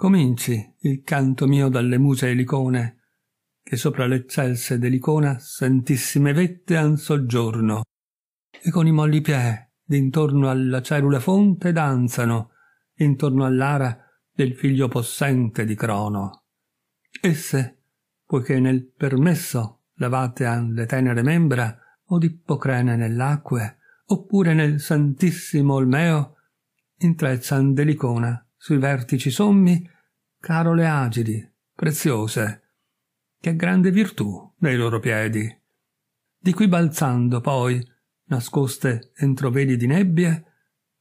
Cominci il canto mio dalle muse elicone, che sopra le celse d'elicona sentissime vette han soggiorno, e con i molli piè d'intorno alla cerula fonte danzano, intorno all'ara del figlio possente di Crono. Esse, poiché nel permesso lavate han le tenere membra, o d'ippocrene nell'acque, oppure nel santissimo olmeo, intrezzan delicona sui vertici sommi, carole agili, preziose. Che grande virtù dei loro piedi! Di qui balzando poi, nascoste entro veli di nebbie,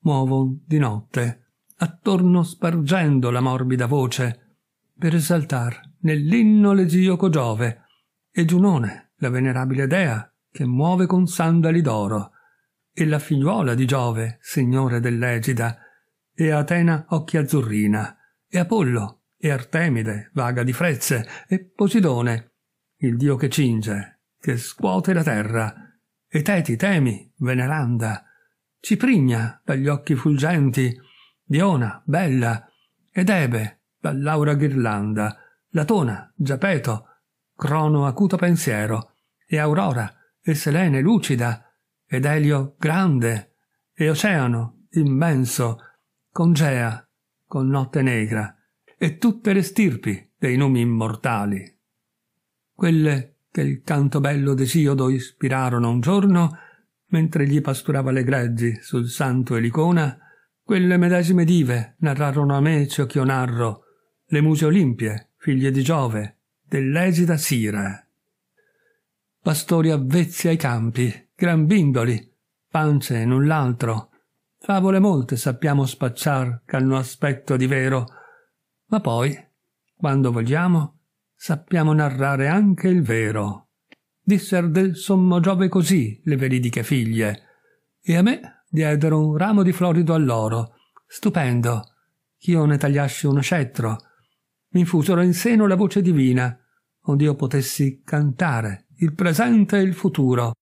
muovon di notte, attorno spargendo la morbida voce, per esaltar nell'inno legioco Giove e Giunone, la venerabile dea, che muove con sandali d'oro, e la figliuola di Giove, signore dell'Egida, e Atena occhi azzurrina, e Apollo, e Artemide, vaga di frezze, e Posidone, il dio che cinge, che scuote la terra, e Teti, Temi, Veneranda, Ciprigna dagli occhi fulgenti, Diona, Bella, ed Ebe dall'aura ghirlanda, Latona, Giapeto, Crono acuto pensiero, e Aurora, e Selene lucida, ed Elio grande, e Oceano immenso, con Gea, con Notte Negra e tutte le stirpi dei nomi immortali. Quelle che il canto bello d'Esiodo ispirarono un giorno, mentre gli pasturava le greggi sul santo Elicona, quelle medesime dive narrarono a me ciò ch'io narro, le muse olimpie, figlie di Giove, dell'esida Sira. Pastori avvezzi ai campi, gran grambindoli, pance e null'altro, favole molte sappiamo spacciar ch'hanno aspetto di vero, ma poi, quando vogliamo, sappiamo narrare anche il vero. Disser del sommo Giove così le veridiche figlie, e a me diedero un ramo di florido all'oro, stupendo, ch'io ne tagliassi uno scettro. Mi infusero in seno la voce divina, ond'io potessi cantare il presente e il futuro.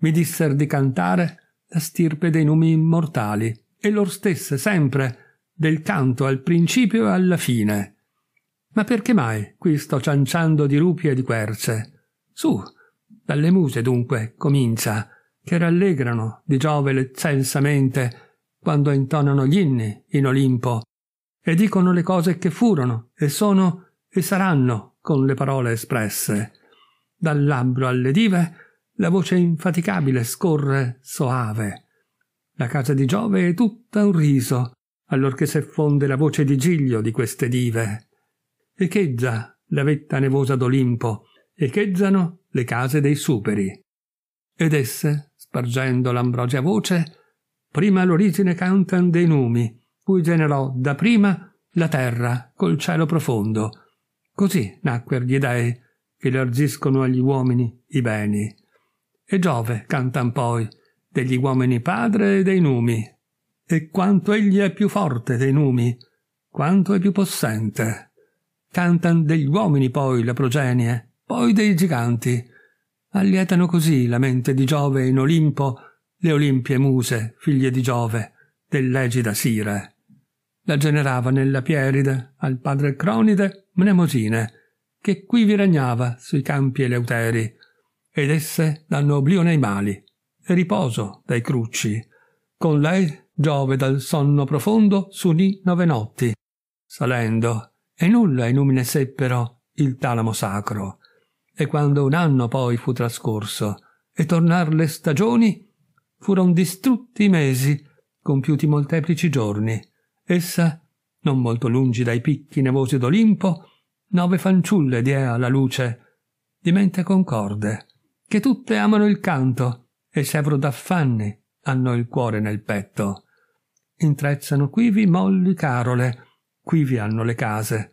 Mi disser di cantare la stirpe dei numi immortali, e lor stesse sempre, del canto al principio e alla fine. Ma perché mai qui sto cianciando di rupi e di querce? Su, dalle muse dunque comincia, che rallegrano di Giove l'eccelsamente quando intonano gli inni in Olimpo, e dicono le cose che furono, e sono, e saranno con le parole espresse. Dal labbro alle dive, la voce infaticabile scorre soave. La casa di Giove è tutta un riso, allorché si effonde la voce di Giglio di queste dive. Echeggia la vetta nevosa d'Olimpo, echeggiano le case dei superi. Ed esse, spargendo l'ambrogia voce, prima l'origine cantan dei numi, cui generò da prima la terra col cielo profondo. Così nacquer gli dei, che largiscono agli uomini i beni e Giove cantan poi, degli uomini padre e dei numi, e quanto egli è più forte dei numi, quanto è più possente. Cantan degli uomini poi la progenie, poi dei giganti. Allietano così la mente di Giove in Olimpo le Olimpie muse, figlie di Giove, dell'egida Sire. La generava nella Pieride, al padre Cronide, Mnemosine, che qui vi regnava sui campi eleuteri, ed esse danno oblio nei mali, e riposo dai crucci. Con lei Giove dal sonno profondo s'unì nove notti, salendo, e nulla i seppero il talamo sacro. E quando un anno poi fu trascorso, e tornar le stagioni, furon distrutti i mesi, compiuti molteplici giorni. Essa, non molto lungi dai picchi nevosi d'Olimpo, nove fanciulle diè alla luce, di mente concorde, che tutte amano il canto e sevro d'affanni hanno il cuore nel petto. Intrezzano quivi molli carole, quivi hanno le case,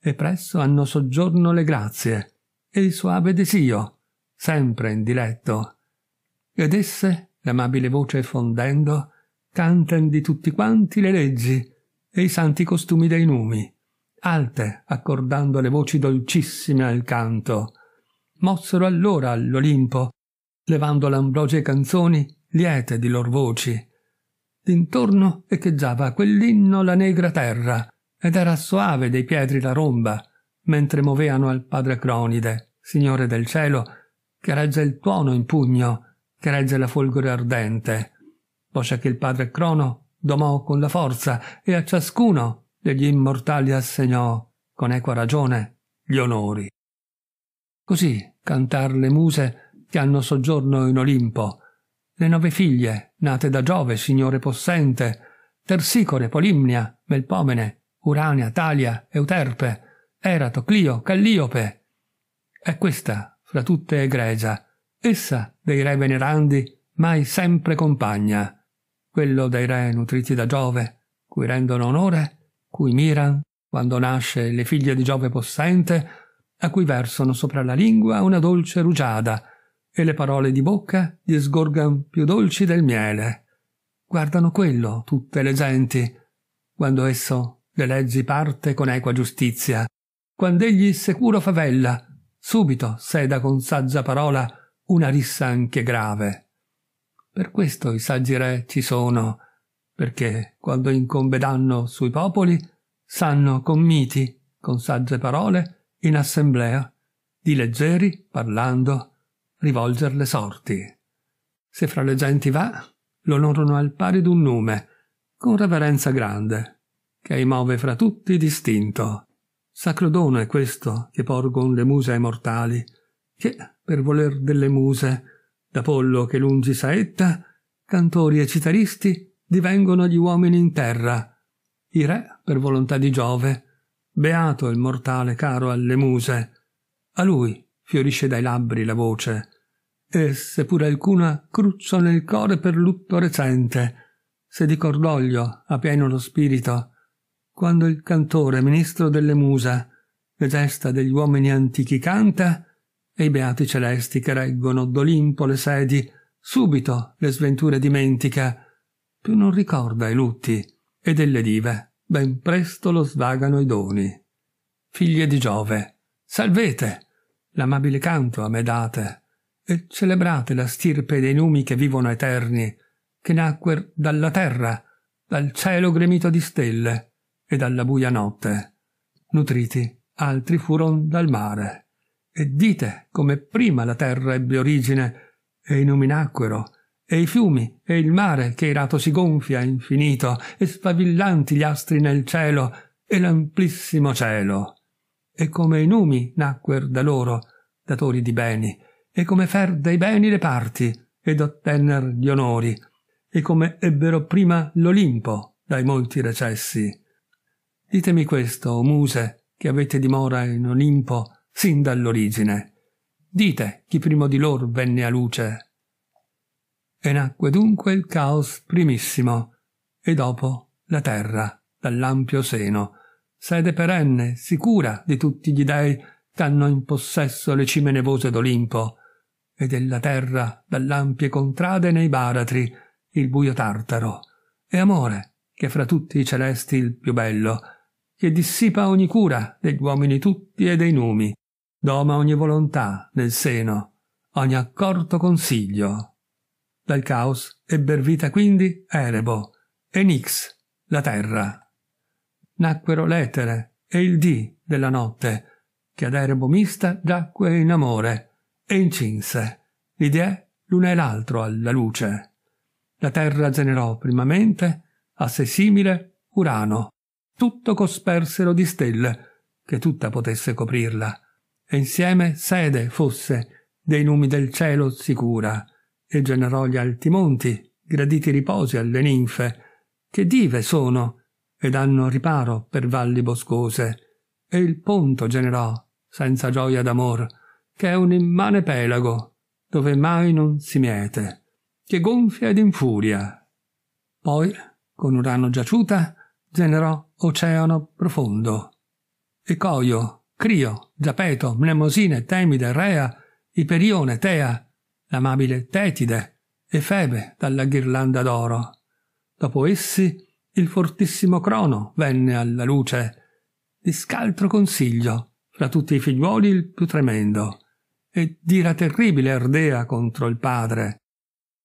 e presso hanno soggiorno le grazie, e il suave desio, sempre in diletto. Ed esse, l'amabile voce fondendo, cantan di tutti quanti le leggi e i santi costumi dei numi, alte accordando le voci dolcissime al canto, mossero allora all'Olimpo, levando l'ambrosie canzoni liete di lor voci. D'intorno echeggiava quell'inno la negra terra, ed era soave dei pietri la romba, mentre moveano al padre Cronide, signore del cielo, che regge il tuono in pugno, che regge la folgore ardente, poscia che il padre Crono domò con la forza e a ciascuno degli immortali assegnò, con equa ragione, gli onori. Così cantar le muse che hanno soggiorno in Olimpo, le nove figlie nate da Giove, signore possente, Tersicore, Polimnia, Melpomene, Urania, Talia, Euterpe, Erato, Clio, Calliope. È questa, fra tutte egregia, essa dei re venerandi mai sempre compagna, quello dei re nutriti da Giove, cui rendono onore, cui miran, quando nasce le figlie di Giove possente, a cui versano sopra la lingua una dolce rugiada, e le parole di bocca gli sgorgan più dolci del miele. Guardano quello tutte le genti, quando esso le leggi parte con equa giustizia, quando egli sicuro favella, subito seda con saggia parola una rissa anche grave. Per questo i saggi re ci sono, perché quando incombe danno sui popoli, sanno con miti, con sagge parole, in assemblea, di leggeri, parlando, rivolger le sorti. Se fra le genti va, l'onorano al pari d'un nome, con reverenza grande, che i move fra tutti distinto. Sacro dono è questo che porgon le muse ai mortali, che, per voler delle muse, d'Apollo che lungi saetta, cantori e citaristi divengono gli uomini in terra, i re, per volontà di Giove, Beato il mortale caro alle muse. A lui fiorisce dai labbri la voce, e se pure alcuna cruccio nel core per lutto recente, se di cordoglio ha pieno lo spirito, quando il cantore ministro delle muse, le gesta degli uomini antichi canta, e i beati celesti che reggono d'Olimpo le sedi, subito le sventure dimentica, più non ricorda i lutti e delle dive ben presto lo svagano i doni. Figlie di Giove, salvete! L'amabile canto a me date, e celebrate la stirpe dei numi che vivono eterni, che nacquer dalla terra, dal cielo gremito di stelle e dalla buia notte. Nutriti, altri furon dal mare. E dite come prima la terra ebbe origine, e i numi nacquero, e i fiumi e il mare che irato si gonfia infinito e sfavillanti gli astri nel cielo e l'amplissimo cielo e come i numi nacquer da loro datori di beni e come fer dei beni le parti ed ottenner gli onori e come ebbero prima l'olimpo dai molti recessi ditemi questo o muse che avete dimora in olimpo sin dall'origine dite chi primo di lor venne a luce e nacque dunque il caos primissimo, e dopo la terra dall'ampio seno, sede perenne, sicura di tutti gli dei ch'hanno in possesso le cime nevose d'Olimpo, e della terra dall'ampie contrade nei baratri, il buio tartaro, e amore, che fra tutti i celesti il più bello, che dissipa ogni cura degli uomini tutti e dei numi, doma ogni volontà nel seno, ogni accorto consiglio dal caos ebber vita quindi Erebo e Nix, la terra. Nacquero l'etere e il dì della notte, che ad Erebo mista giacque in amore e incinse, li diè l'una e l'altro alla luce. La terra generò primamente a sé simile Urano, tutto cospersero di stelle, che tutta potesse coprirla, e insieme sede fosse dei numi del cielo sicura e generò gli alti monti, graditi riposi alle ninfe, che dive sono, ed hanno riparo per valli boscose, e il ponto generò, senza gioia d'amor, che è un immane pelago, dove mai non si miete, che gonfia ed infuria. Poi, con Urano giaciuta, generò oceano profondo. E Coio, Crio, Giapeto, Mnemosine, Temide, Rea, Iperione, Tea, l'amabile Tetide e Febe dalla ghirlanda d'oro. Dopo essi il fortissimo Crono venne alla luce, di scaltro consiglio, fra tutti i figliuoli il più tremendo, e d'ira terribile ardea contro il padre.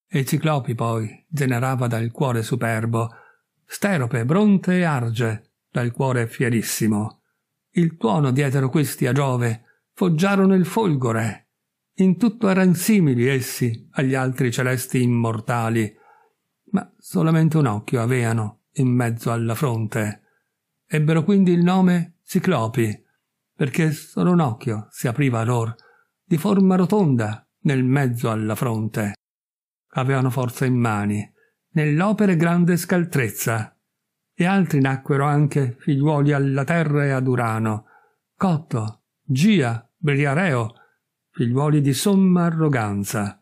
E Ciclopi poi generava dal cuore superbo, Sterope, Bronte e Arge, dal cuore fierissimo. Il tuono dietro questi a Giove, foggiarono il folgore, in tutto eran simili essi agli altri celesti immortali, ma solamente un occhio aveano in mezzo alla fronte. Ebbero quindi il nome Ciclopi, perché solo un occhio si apriva lor, di forma rotonda, nel mezzo alla fronte. Avevano forza in mani, nell'opere grande scaltrezza, e altri nacquero anche figliuoli alla terra e ad Urano, Cotto, Gia, Briareo, figliuoli di somma arroganza.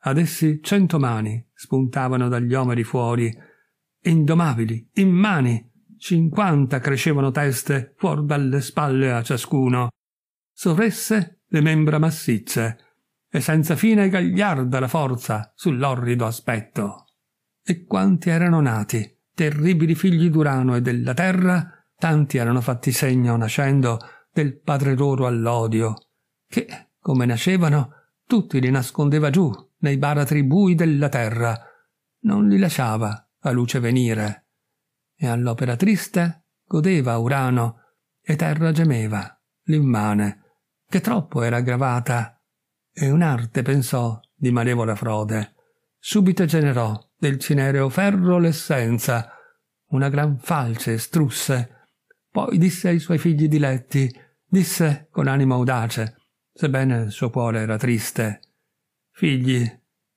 Ad essi cento mani spuntavano dagli omeri fuori, indomabili, immani, cinquanta crescevano teste fuor dalle spalle a ciascuno, sovresse le membra massicce, e senza fine gagliarda la forza sull'orrido aspetto. E quanti erano nati, terribili figli d'Urano e della terra, tanti erano fatti segno nascendo del padre loro all'odio, che come nascevano, tutti li nascondeva giù nei baratri bui della terra, non li lasciava a luce venire. E all'opera triste godeva Urano, e terra gemeva, l'immane, che troppo era aggravata, e un'arte pensò di malevola frode. Subito generò del cinereo ferro l'essenza, una gran falce strusse, poi disse ai suoi figli diletti, disse con animo audace, sebbene il suo cuore era triste. Figli,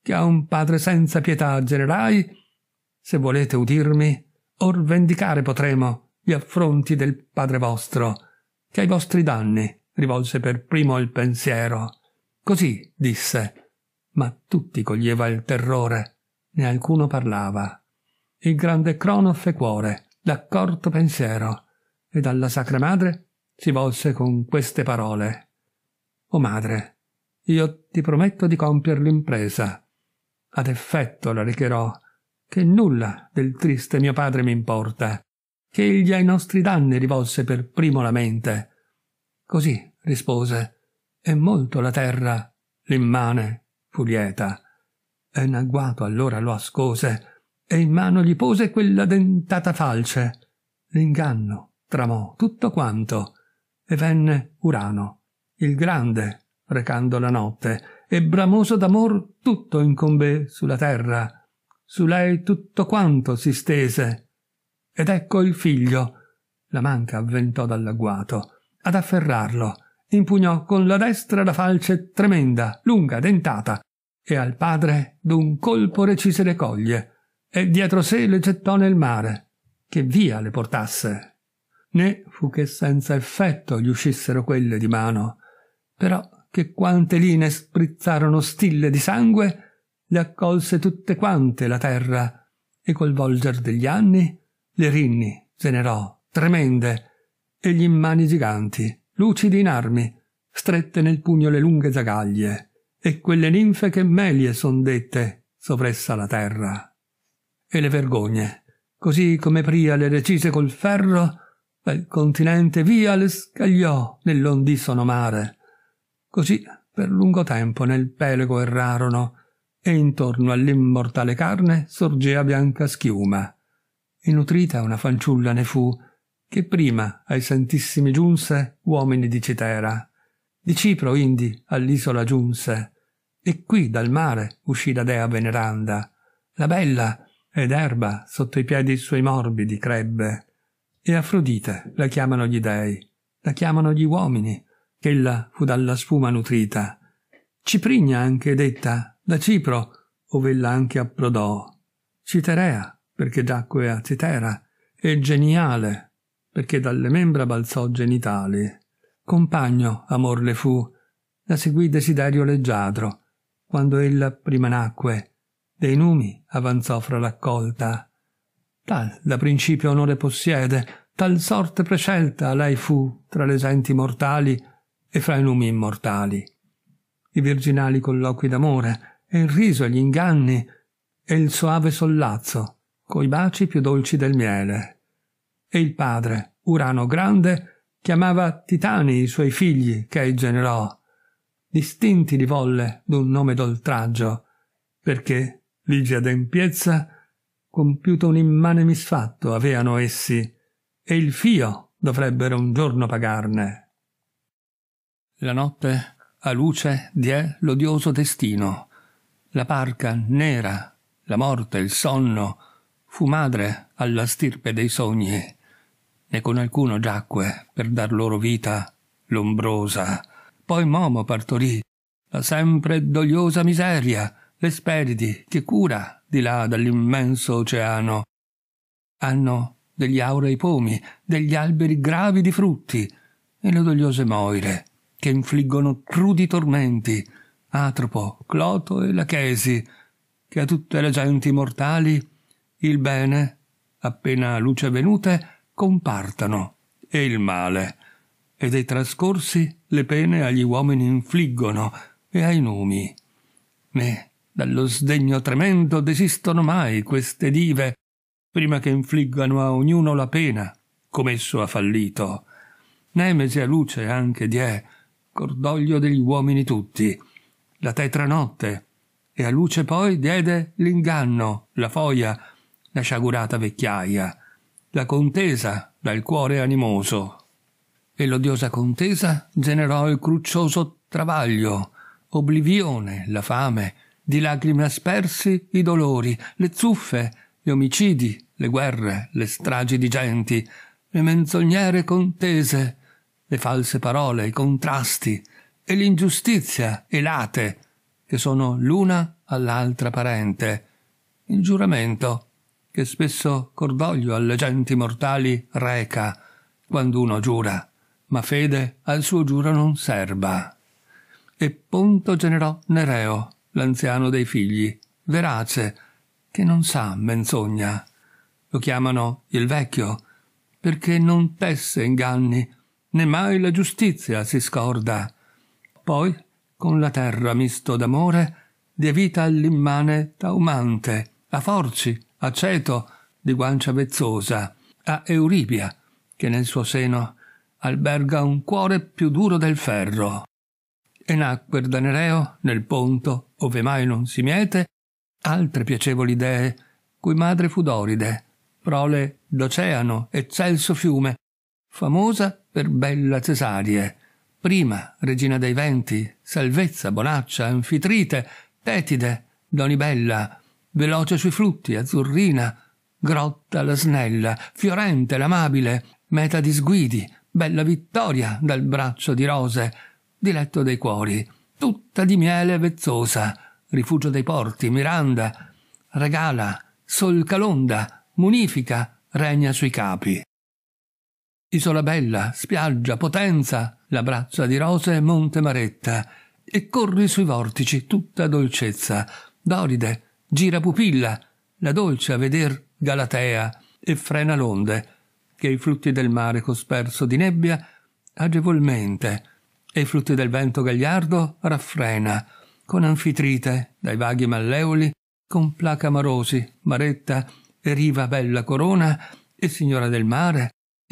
che a un padre senza pietà generai, se volete udirmi, or vendicare potremo gli affronti del padre vostro, che ai vostri danni rivolse per primo il pensiero. Così disse, ma tutti coglieva il terrore, né alcuno parlava. Il grande crono fe cuore, d'accorto pensiero, e dalla sacra madre si volse con queste parole. O oh, madre, io ti prometto di compier l'impresa. Ad effetto la recherò, che nulla del triste mio padre mi importa, che egli ai nostri danni rivolse per primo la mente. Così rispose, e molto la terra, l'immane, fu lieta. E in agguato allora lo ascose, e in mano gli pose quella dentata falce. L'inganno tramò tutto quanto, e venne Urano il grande, recando la notte, e bramoso d'amor tutto incombè sulla terra. Su lei tutto quanto si stese. Ed ecco il figlio, la manca avventò dall'agguato, ad afferrarlo, impugnò con la destra la falce tremenda, lunga, dentata, e al padre d'un colpo recise le coglie, e dietro sé le gettò nel mare, che via le portasse. Né fu che senza effetto gli uscissero quelle di mano, però che quante line sprizzarono stille di sangue, le accolse tutte quante la terra, e col volger degli anni le rinni generò tremende, e gli immani giganti, lucidi in armi, strette nel pugno le lunghe zagaglie, e quelle ninfe che melie son dette sovressa la terra. E le vergogne, così come pria le recise col ferro, bel continente via le scagliò nell'ondisono mare, Così per lungo tempo nel pelego errarono e intorno all'immortale carne sorgea bianca schiuma. E nutrita una fanciulla ne fu, che prima ai santissimi giunse uomini di Citera. Di Cipro indi all'isola giunse, e qui dal mare uscì la dea veneranda, la bella ed erba sotto i piedi suoi morbidi crebbe. E Afrodite la chiamano gli dei, la chiamano gli uomini, ella fu dalla spuma nutrita. Ciprigna anche detta, da Cipro, ov'ella anche approdò. Citerea, perché giacque a Citera, e geniale, perché dalle membra balzò genitali. Compagno amor le fu, la seguì desiderio leggiadro, quando ella prima nacque, dei numi avanzò fra l'accolta. Tal da principio onore possiede, tal sorte prescelta lei fu tra le genti mortali e fra i numi immortali. I virginali colloqui d'amore, e il riso e gli inganni, e il soave sollazzo, coi baci più dolci del miele. E il padre, Urano Grande, chiamava Titani i suoi figli che generò, distinti li volle d'un nome d'oltraggio, perché, ad empiezza, compiuto un immane misfatto aveano essi, e il fio dovrebbero un giorno pagarne. La notte a luce diè l'odioso destino. La parca nera, la morte, il sonno, fu madre alla stirpe dei sogni, né con alcuno giacque per dar loro vita l'ombrosa. Poi Momo partorì la sempre dogliosa miseria, l'esperidi che cura di là dall'immenso oceano. Hanno degli aurei pomi, degli alberi gravi di frutti, e le dogliose moire, che infliggono crudi tormenti, Atropo, Cloto e Lachesi, che a tutte le genti mortali il bene, appena luce venute, compartano, e il male, e dei trascorsi le pene agli uomini infliggono e ai numi. Né dallo sdegno tremendo desistono mai queste dive, prima che infliggano a ognuno la pena, come esso ha fallito. Nemesi a luce anche die, cordoglio degli uomini tutti, la tetra notte, e a luce poi diede l'inganno, la foia, la sciagurata vecchiaia, la contesa dal cuore animoso. E l'odiosa contesa generò il cruccioso travaglio, oblivione, la fame, di lacrime aspersi i dolori, le zuffe, gli omicidi, le guerre, le stragi di genti, le menzogniere contese, le false parole, i contrasti e l'ingiustizia elate che sono l'una all'altra parente, il giuramento che spesso cordoglio alle genti mortali reca quando uno giura, ma fede al suo giuro non serba. E punto generò Nereo, l'anziano dei figli, verace, che non sa menzogna. Lo chiamano il vecchio, perché non tesse inganni né mai la giustizia si scorda. Poi, con la terra misto d'amore, diè vita all'immane Taumante, a Forci, a Ceto, di guancia vezzosa, a Euribia, che nel suo seno alberga un cuore più duro del ferro. E nacquer da Nereo, nel Ponto, ove mai non si miete, altre piacevoli dee, cui madre fu Doride, prole d'oceano, eccelso fiume, famosa per Bella Cesarie, prima regina dei venti, salvezza, bonaccia, anfitrite, tetide, donibella, veloce sui frutti, azzurrina, grotta la snella, fiorente l'amabile, meta di sguidi, bella vittoria dal braccio di rose, diletto dei cuori, tutta di miele vezzosa, rifugio dei porti, Miranda, regala, solca l'onda, munifica, regna sui capi. Isola Bella, spiaggia, potenza, la braccia di rose e Monte Maretta, e corri sui vortici tutta dolcezza, doride, gira pupilla, la dolce a veder Galatea, e frena l'onde, che i frutti del mare cosperso di nebbia agevolmente, e i frutti del vento gagliardo raffrena, con anfitrite, dai vaghi malleoli, con placa marosi, maretta e riva bella corona, e signora del mare,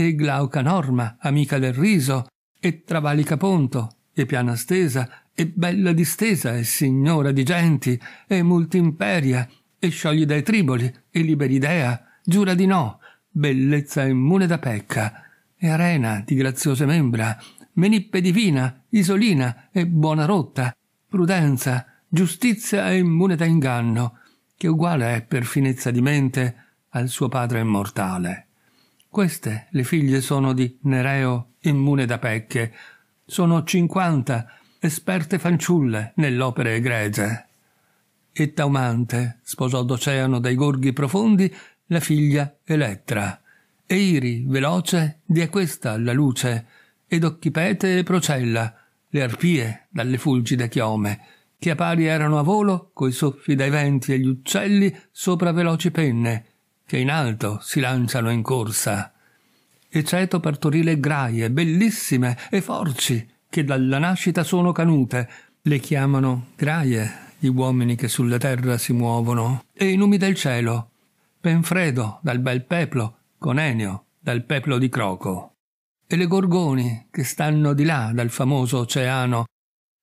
e Glauca Norma, amica del riso, e Travalica Ponto, e piana stesa, e bella distesa, e signora di genti, e multimperia, e sciogli dai triboli, e liberidea, giura di no, bellezza immune da pecca, e arena di graziose membra, menippe divina, isolina, e buona rotta, prudenza, giustizia e immune da inganno, che uguale è per finezza di mente al suo padre immortale. Queste le figlie sono di Nereo, immune da pecche. Sono cinquanta, esperte fanciulle nell'opere egregie. E Taumante sposò d'oceano dai gorghi profondi la figlia Elettra. E Iri, veloce, di questa alla luce, ed Occhipete e Procella, le arpie dalle fulgide chiome, che a pari erano a volo, coi soffi dai venti e gli uccelli sopra veloci penne, che in alto si lanciano in corsa. E ceto partorile graie, bellissime e forci, che dalla nascita sono canute. Le chiamano graie gli uomini che sulla terra si muovono, e i numi del cielo. Penfredo dal bel peplo, Conenio dal peplo di Croco. E le gorgoni che stanno di là dal famoso oceano,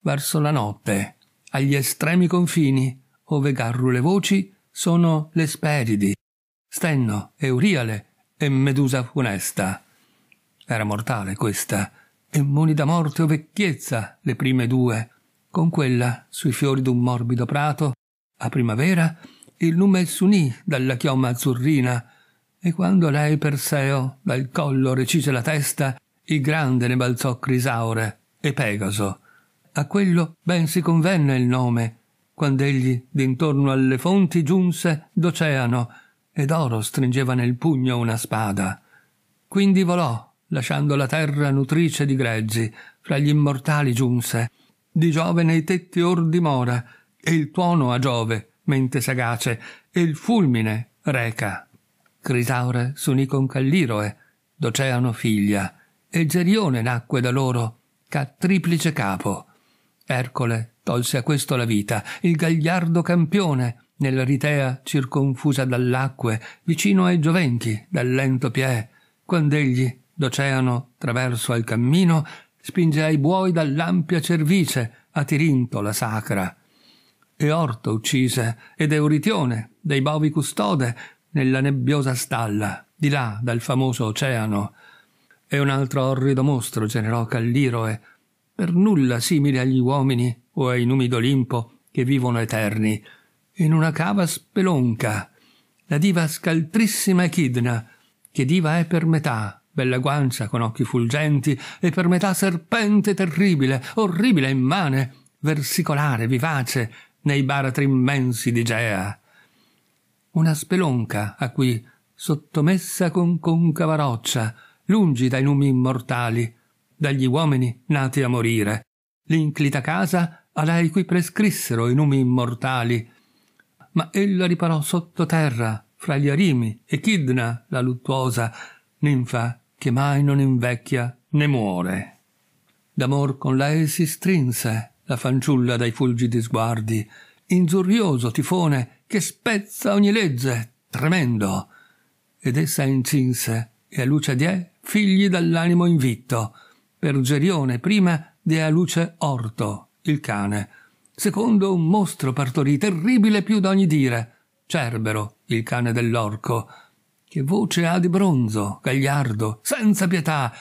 verso la notte, agli estremi confini, ove garrule voci sono le speridi Stenno, Euriale e Medusa funesta. Era mortale questa, e muni da morte o vecchiezza le prime due. Con quella, sui fiori d'un morbido prato, a primavera, il lume s'unì dalla chioma azzurrina, e quando lei Perseo dal collo recise la testa, il grande ne balzò Crisaure e Pegaso. A quello ben si convenne il nome, quando egli d'intorno alle fonti giunse d'oceano, ed Oro stringeva nel pugno una spada. Quindi volò, lasciando la terra nutrice di greggi, fra gli immortali giunse, di Giove nei tetti or dimora, e il tuono a Giove, mente sagace, e il fulmine reca. Crisaure s'unì con Calliroe, d'oceano figlia, e Gerione nacque da loro, ca triplice capo. Ercole tolse a questo la vita, il gagliardo campione, nella ritea circonfusa dall'acque, vicino ai Giovenchi, dal lento piè, quando egli, d'oceano, traverso al cammino, spinge ai buoi dall'ampia cervice a Tirinto la sacra. E Orto uccise, ed Euritione, dei bovi custode, nella nebbiosa stalla, di là dal famoso oceano. E un altro orrido mostro generò Calliroe, per nulla simile agli uomini o ai numi d'Olimpo che vivono eterni, in una cava spelonca. La diva scaltrissima Echidna, che diva è per metà, bella guancia con occhi fulgenti, e per metà serpente terribile, orribile, immane, versicolare, vivace, nei baratri immensi di Gea. Una spelonca a cui, sottomessa con concava roccia, lungi dai numi immortali, dagli uomini nati a morire, l'inclita casa a lei cui prescrissero i numi immortali, ma ella riparò sottoterra, fra gli arimi, Echidna, la luttuosa ninfa, che mai non invecchia né muore. D'amor con lei si strinse la fanciulla dai fulgidi sguardi, ingiurioso tifone che spezza ogni legge, tremendo. Ed essa incinse e a luce die figli dall'animo invitto, per Gerione prima di a luce Orto, il cane, secondo un mostro partorì, terribile più d'ogni dire, Cerbero, il cane dell'orco, che voce ha di bronzo, gagliardo, senza pietà,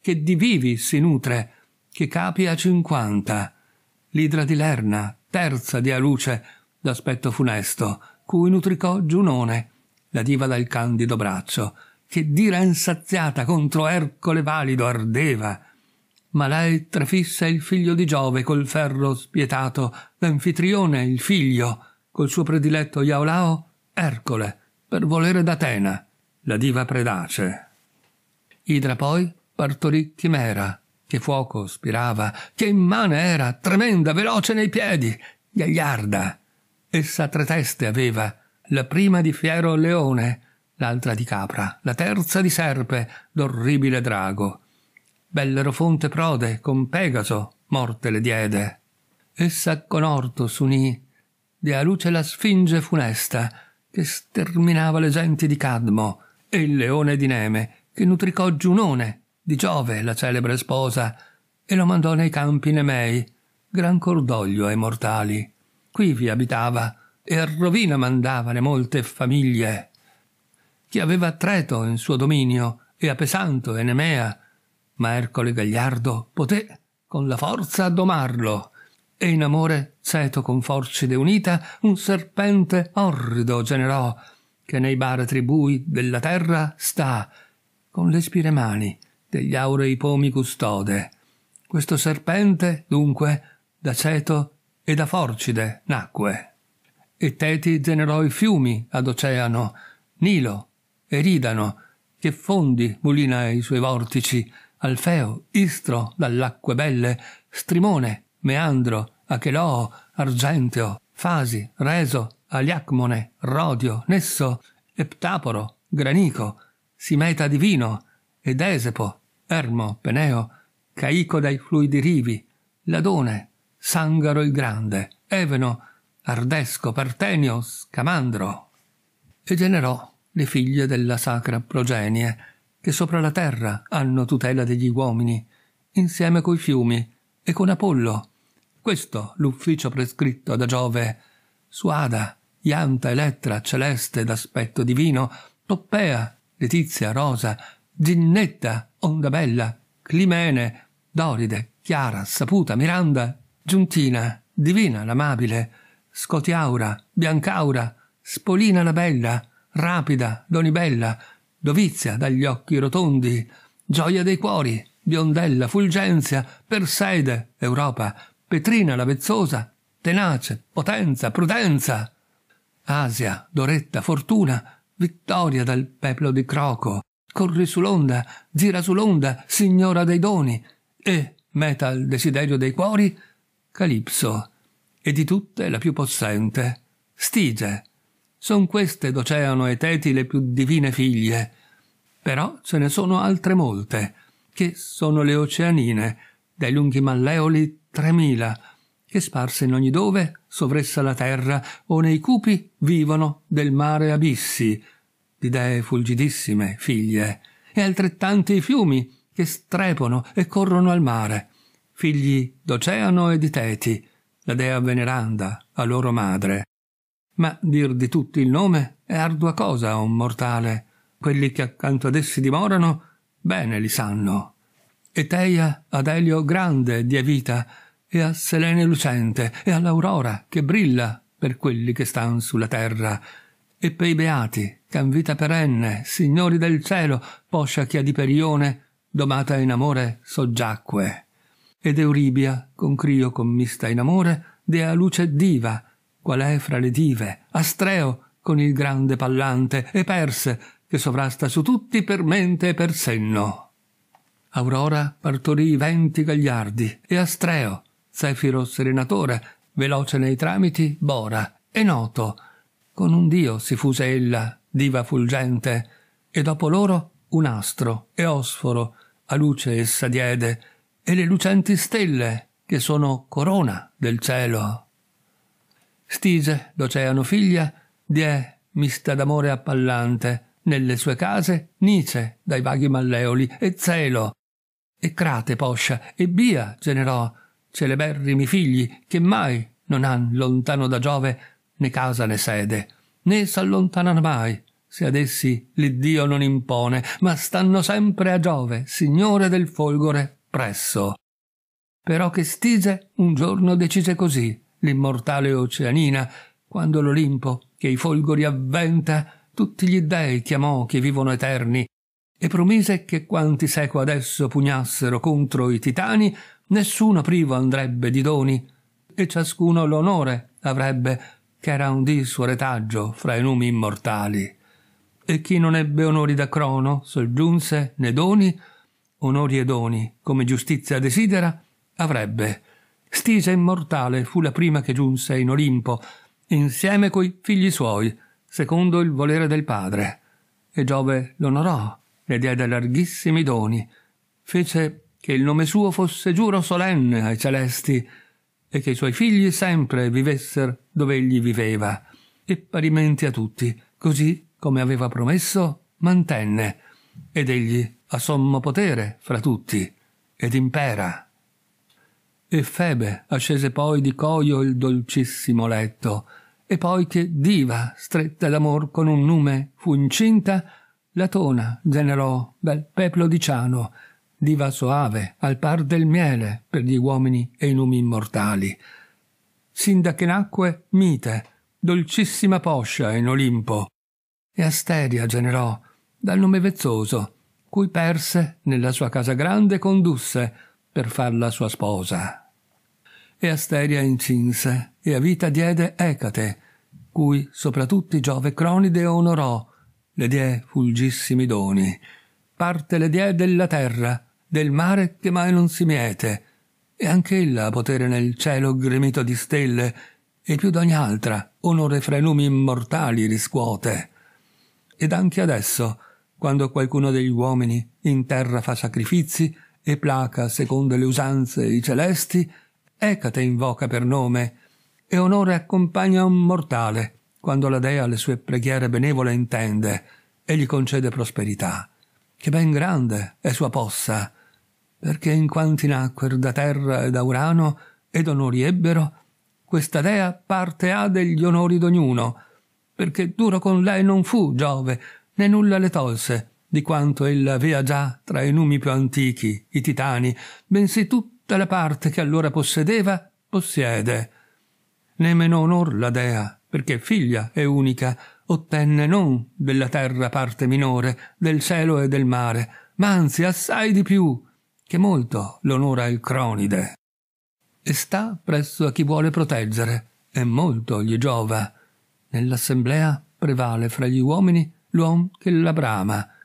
che di vivi si nutre, che capi a cinquanta, l'idra di Lerna, terza di Aluce, d'aspetto funesto, cui nutricò Giunone, la diva dal candido braccio, che d'ira insaziata contro Ercole valido ardeva, ma lei trefissa il figlio di Giove col ferro spietato, l'anfitrione il figlio, col suo prediletto Iaolao, Ercole, per volere d'Atena, la diva predace. Idra poi partorì Chimera, che fuoco spirava, che immane era, tremenda, veloce nei piedi, gagliarda. Essa tre teste aveva, la prima di fiero leone, l'altra di capra, la terza di serpe, d'orribile drago, Bellerofonte prode con Pegaso morte le diede. Essa con orto s'unì, de a luce la sfinge funesta, che sterminava le genti di Cadmo, e il leone di Neme, che nutricò Giunone, di Giove la celebre sposa, e lo mandò nei campi Nemei, gran cordoglio ai mortali. Quivi abitava, e a rovina mandava le molte famiglie. Chi aveva Treto in suo dominio, e a Pesanto e Nemea, ma Ercole Gagliardo poté con la forza domarlo, e in amore ceto con forcide unita un serpente orrido generò, che nei baratri bui della terra sta, con le spire mani degli aurei pomi custode. Questo serpente, dunque, da ceto e da forcide nacque. E Teti generò i fiumi ad oceano, Nilo, Eridano, che fondi mulina i suoi vortici, Alfeo, Istro, dall'acque belle, Strimone, Meandro, Acheloo, Argenteo, Fasi, Reso, Aliacmone, Rodio, Nesso, Eptaporo, Granico, Simeta Divino, Edesepo, Ermo, Peneo, Caico dai fluidi rivi, Ladone, Sangaro il Grande, Eveno, Ardesco, Partenio, Scamandro. E generò le figlie della sacra progenie, che sopra la terra hanno tutela degli uomini, insieme coi fiumi e con Apollo. Questo l'ufficio prescritto da Giove. Suada, Ianta, Elettra, Celeste d'aspetto divino, Poppea, Letizia, Rosa, Ginnetta, Ondabella, Climene, Doride, Chiara, Saputa, Miranda, Giuntina, Divina l'amabile, Scotiaura, Biancaura, Spolina la bella, Rapida, Donibella, Dovizia dagli occhi rotondi, Gioia dei cuori, Biondella, Fulgenzia, persede, Europa, Petrina la Vezzosa, Tenace, Potenza, Prudenza, Asia, Doretta, Fortuna, Vittoria dal peplo di Croco, Corri sull'onda, gira sull'onda, Signora dei doni, e, meta al desiderio dei cuori, Calipso, e di tutte la più possente, Stige, Son queste d'Oceano e Teti le più divine figlie. Però ce ne sono altre molte, che sono le oceanine, dai lunghi malleoli tremila, che sparse in ogni dove sovressa la terra, o nei cupi vivono del mare abissi, di dee fulgidissime figlie, e altrettanti i fiumi, che strepono e corrono al mare, figli d'Oceano e di Teti, la dea veneranda, a loro madre. Ma dir di tutti il nome è ardua cosa a un mortale. Quelli che accanto ad essi dimorano, bene li sanno. Eteia ad Elio grande dia vita, e a Selene lucente, e all'aurora che brilla per quelli che stan sulla terra, e pei beati, che han vita perenne, signori del cielo, poscia chi di Perione, domata in amore soggiacque. Ed Euribia, con crio commista in amore, dea luce diva, qual è fra le dive, Astreo con il grande pallante e Perse che sovrasta su tutti per mente e per senno. Aurora partorì i venti gagliardi e Astreo, Zefiro serenatore, veloce nei tramiti, Bora e Noto. Con un dio si fuse ella, diva fulgente, e dopo loro un astro e Osforo, a luce essa diede, e le lucenti stelle che sono corona del cielo. Stise d'oceano figlia, die mista d'amore appallante, nelle sue case Nice dai vaghi malleoli e Zelo, e Crate poscia, e Bia generò, celeberrimi figli che mai non han lontano da Giove né casa né sede, né s'allontanano mai, se ad essi l'Iddio non impone, ma stanno sempre a Giove, signore del folgore, presso. Però che Stise un giorno decise così, l'immortale Oceanina, quando l'Olimpo, che i folgori avventa, tutti gli dèi chiamò che vivono eterni, e promise che quanti seco adesso pugnassero contro i titani, nessuno privo andrebbe di doni, e ciascuno l'onore avrebbe, che era un di suo retaggio fra i numi immortali. E chi non ebbe onori da crono, soggiunse, né doni, onori e doni, come giustizia desidera, avrebbe, Stisa immortale fu la prima che giunse in Olimpo, insieme coi figli suoi, secondo il volere del padre. E Giove l'onorò, le diede larghissimi doni, fece che il nome suo fosse giuro solenne ai celesti, e che i suoi figli sempre vivessero dove egli viveva, e parimenti a tutti, così come aveva promesso, mantenne, ed egli ha sommo potere fra tutti, ed impera e Febe ascese poi di coio il dolcissimo letto, e poi che diva, stretta d'amor con un nume, fu incinta, Latona generò bel peplo di ciano, diva soave, al par del miele, per gli uomini e i numi immortali. Sin da che nacque Mite, dolcissima poscia in Olimpo, e Asteria generò, dal nome vezzoso, cui perse, nella sua casa grande condusse, per farla sua sposa. E Asteria incinse, e a vita diede Ecate, cui soprattutto Giove Cronide onorò, le die fulgissimi doni. Parte le die della terra, del mare che mai non si miete, e anch'ella ha potere nel cielo gremito di stelle, e più d'ogni altra onore fra i numi immortali riscuote. Ed anche adesso, quando qualcuno degli uomini in terra fa sacrifici, e placa secondo le usanze i celesti, Ecate invoca per nome, e onore accompagna un mortale, quando la dea le sue preghiere benevole intende, e gli concede prosperità, che ben grande è sua possa, perché in quanti nacquer da terra e da Urano, ed onori ebbero, questa dea parte ha degli onori d'ognuno, perché duro con lei non fu Giove, né nulla le tolse, di quanto ella avea già tra i numi più antichi, i titani, bensì tutta la parte che allora possedeva, possiede. Nemmeno onor la dea, perché figlia e unica, ottenne non della terra parte minore, del cielo e del mare, ma anzi assai di più, che molto l'onora il cronide. E sta presso a chi vuole proteggere, e molto gli giova. Nell'assemblea prevale fra gli uomini l'uomo che la brama,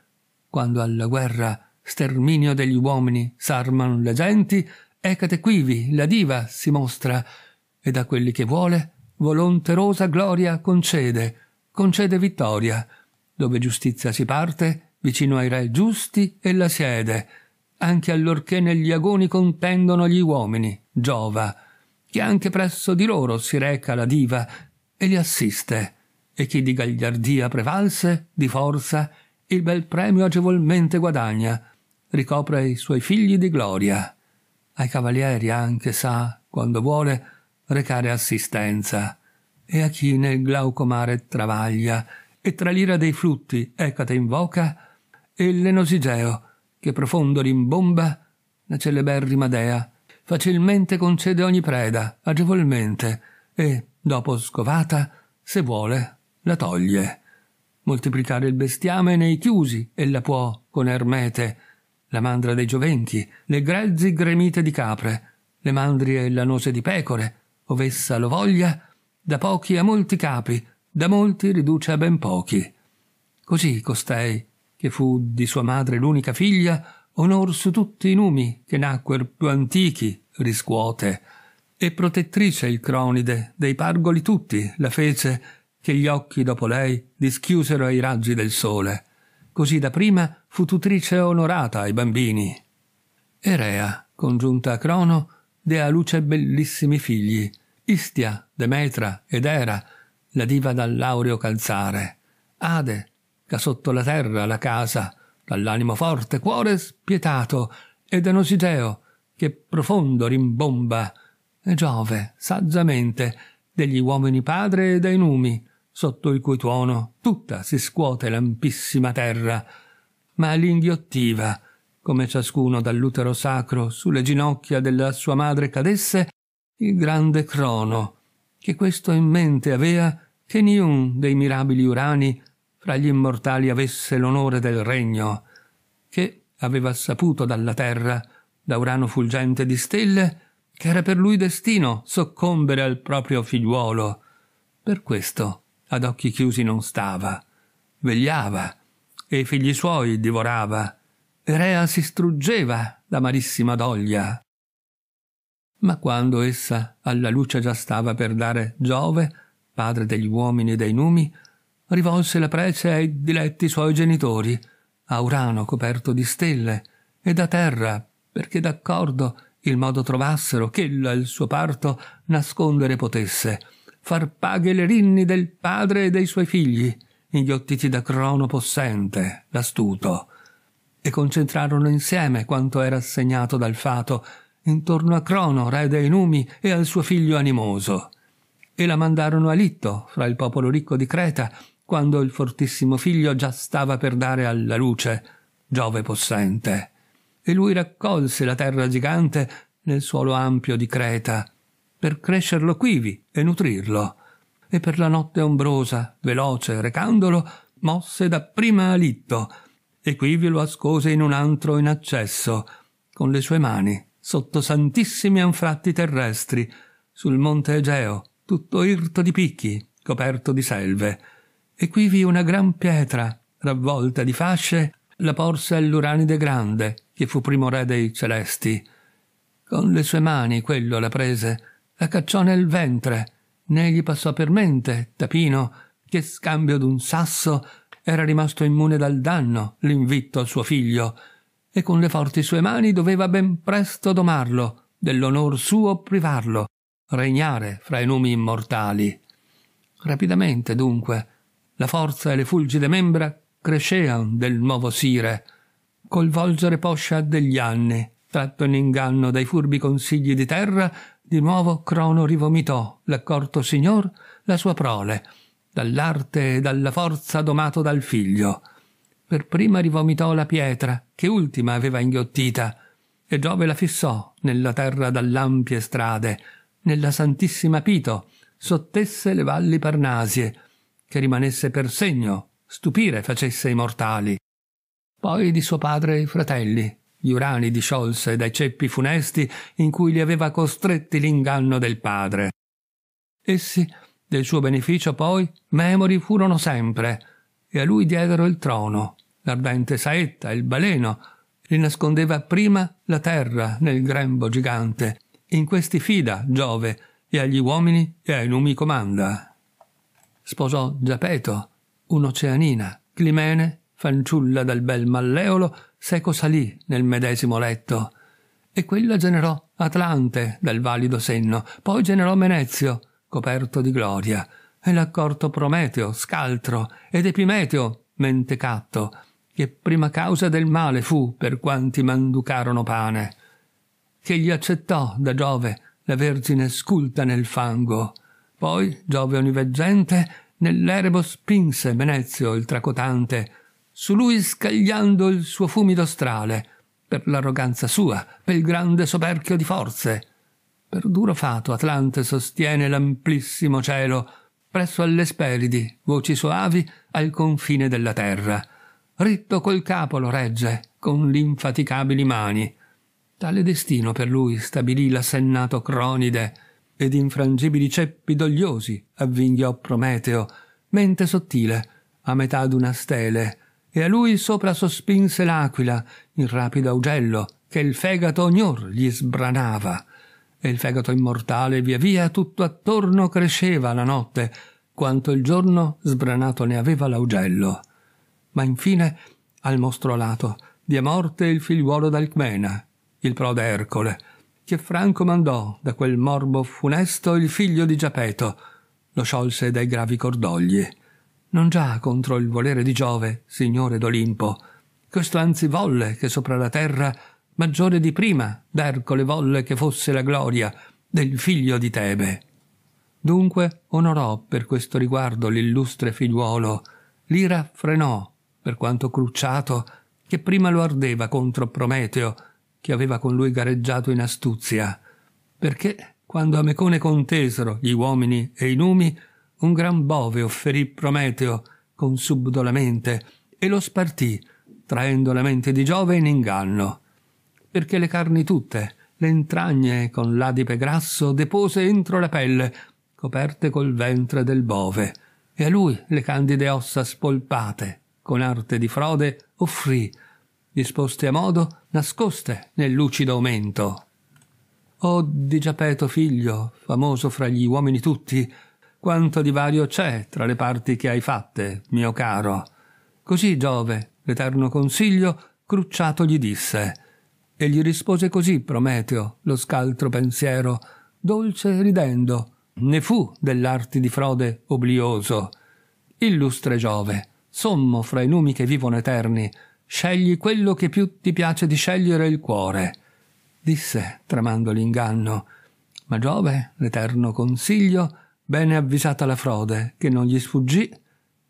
quando alla guerra, sterminio degli uomini, s'armano le genti, Ecate quivi, la diva, si mostra, ed a quelli che vuole, volonterosa gloria concede, concede vittoria, dove giustizia si parte, vicino ai re giusti, e la siede, anche allorché negli agoni contendono gli uomini, giova, che anche presso di loro si reca la diva e li assiste, e chi di gagliardia prevalse, di forza, il bel premio agevolmente guadagna, ricopre i suoi figli di gloria. Ai cavalieri anche sa, quando vuole, recare assistenza, e a chi nel glaucomare travaglia, e tra l'ira dei flutti Ecate invoca, e l'enosigeo, che profondo rimbomba, la celeberrima dea, facilmente concede ogni preda, agevolmente, e, dopo scovata, se vuole, la toglie moltiplicare il bestiame nei chiusi, ella può, con Ermete, la mandra dei gioventi, le grezzi gremite di capre, le mandrie lanose di pecore, ov'essa lo voglia, da pochi a molti capi, da molti riduce a ben pochi. Così costei, che fu di sua madre l'unica figlia, onor su tutti i numi che nacquer più antichi riscuote, e protettrice il cronide dei pargoli tutti la fece, che gli occhi dopo lei dischiusero ai raggi del sole. Così dapprima fu tutrice onorata ai bambini. Erea, congiunta a Crono, dea luce bellissimi figli, Istia, Demetra ed Era, la diva dall'aureo calzare, Ade, che sotto la terra la casa, dall'animo forte cuore spietato, ed Danosideo, che profondo rimbomba, e Giove, saggiamente, degli uomini padre e dei numi, sotto il cui tuono tutta si scuote l'ampissima terra, ma l'inghiottiva, come ciascuno dall'utero sacro sulle ginocchia della sua madre cadesse, il grande crono, che questo in mente avea che niun dei mirabili urani fra gli immortali avesse l'onore del regno, che aveva saputo dalla terra, da urano fulgente di stelle, che era per lui destino soccombere al proprio figliuolo. Per questo ad occhi chiusi non stava, vegliava, e i figli suoi divorava, e Rea si struggeva d'amarissima doglia. Ma quando essa alla luce già stava per dare Giove, padre degli uomini e dei numi, rivolse la prece ai diletti suoi genitori, a Urano coperto di stelle, e da terra, perché d'accordo il modo trovassero ch'ella il suo parto nascondere potesse, far paghe le rinni del padre e dei suoi figli, inghiottiti da Crono possente, l'astuto, e concentrarono insieme quanto era assegnato dal fato intorno a Crono, re dei Numi, e al suo figlio animoso. E la mandarono a Litto, fra il popolo ricco di Creta, quando il fortissimo figlio già stava per dare alla luce Giove possente. E lui raccolse la terra gigante nel suolo ampio di Creta, per crescerlo quivi e nutrirlo, e per la notte ombrosa, veloce, recandolo, mosse dapprima a e quivi lo ascose in un antro in accesso, con le sue mani, sotto santissimi anfratti terrestri, sul monte Egeo, tutto irto di picchi, coperto di selve, e quivi una gran pietra, ravvolta di fasce, la porse all'Uranide Grande, che fu primo re dei Celesti. Con le sue mani quello la prese, la cacciò nel ventre, né gli passò per mente, Tapino, che scambio d'un sasso era rimasto immune dal danno, l'invitto al suo figlio, e con le forti sue mani doveva ben presto domarlo, dell'onor suo privarlo, regnare fra i numi immortali. Rapidamente, dunque, la forza e le fulgide membra crescean del nuovo sire, col volgere poscia degli anni, tratto in inganno dai furbi consigli di terra, di nuovo Crono rivomitò, l'accorto signor, la sua prole, dall'arte e dalla forza domato dal figlio. Per prima rivomitò la pietra, che ultima aveva inghiottita, e Giove la fissò nella terra dall'ampie strade, nella santissima Pito, sottesse le valli parnasie, che rimanesse per segno, stupire facesse i mortali. Poi di suo padre e i fratelli, gli urani disciolse dai ceppi funesti in cui li aveva costretti l'inganno del padre. Essi, del suo beneficio poi, memori furono sempre, e a lui diedero il trono, l'ardente saetta, il baleno, li nascondeva prima la terra nel grembo gigante, in questi fida Giove, e agli uomini e ai numi comanda. Sposò Giapeto, un'oceanina, Climene, fanciulla dal bel Malleolo, Seco salì nel medesimo letto, e quella generò Atlante dal valido senno, poi generò Menezio, coperto di gloria, e l'accorto Prometeo, scaltro, ed Epimeteo, mentecatto, che prima causa del male fu per quanti manducarono pane, che gli accettò da Giove la Vergine sculta nel fango, poi Giove onniveggente nell'erebo spinse Menezio il tracotante, su lui scagliando il suo fumido strale, per l'arroganza sua, per il grande soperchio di forze. Per duro fato Atlante sostiene l'amplissimo cielo, presso all'Esperidi, voci soavi, al confine della terra. Ritto col capo lo regge, con l'infaticabili mani. Tale destino per lui stabilì l'assennato Cronide, ed infrangibili ceppi dogliosi avvinghiò Prometeo, mente sottile, a metà d'una stele, e a lui sopra sospinse l'aquila, in rapido augello, che il fegato ognor gli sbranava. E il fegato immortale via via tutto attorno cresceva la notte, quanto il giorno sbranato ne aveva l'augello. Ma infine, al mostro lato, di morte il figliuolo d'Alcmena, il prode Ercole, che Franco mandò da quel morbo funesto il figlio di Giapeto, lo sciolse dai gravi cordogli non già contro il volere di Giove, signore d'Olimpo. Questo anzi volle che sopra la terra, maggiore di prima, d'Ercole volle che fosse la gloria del figlio di Tebe. Dunque onorò per questo riguardo l'illustre figliuolo, l'ira frenò, per quanto crucciato, che prima lo ardeva contro Prometeo, che aveva con lui gareggiato in astuzia, perché quando a Mecone contesero gli uomini e i numi, un gran bove offerì Prometeo con consubdolamente e lo spartì, traendo la mente di Giove in inganno. Perché le carni tutte, le entragne con l'adipe grasso depose entro la pelle, coperte col ventre del bove, e a lui le candide ossa spolpate, con arte di frode, offrì, disposte a modo, nascoste nel lucido mento. O di Giapeto figlio, famoso fra gli uomini tutti, quanto divario c'è tra le parti che hai fatte, mio caro. Così Giove, l'eterno consiglio, crucciato gli disse. E gli rispose così Prometeo, lo scaltro pensiero, dolce ridendo, ne fu dell'arti di frode oblioso. Illustre Giove, sommo fra i numi che vivono eterni, scegli quello che più ti piace di scegliere il cuore. Disse, tremando l'inganno, ma Giove, l'eterno consiglio, bene avvisata la frode, che non gli sfuggì,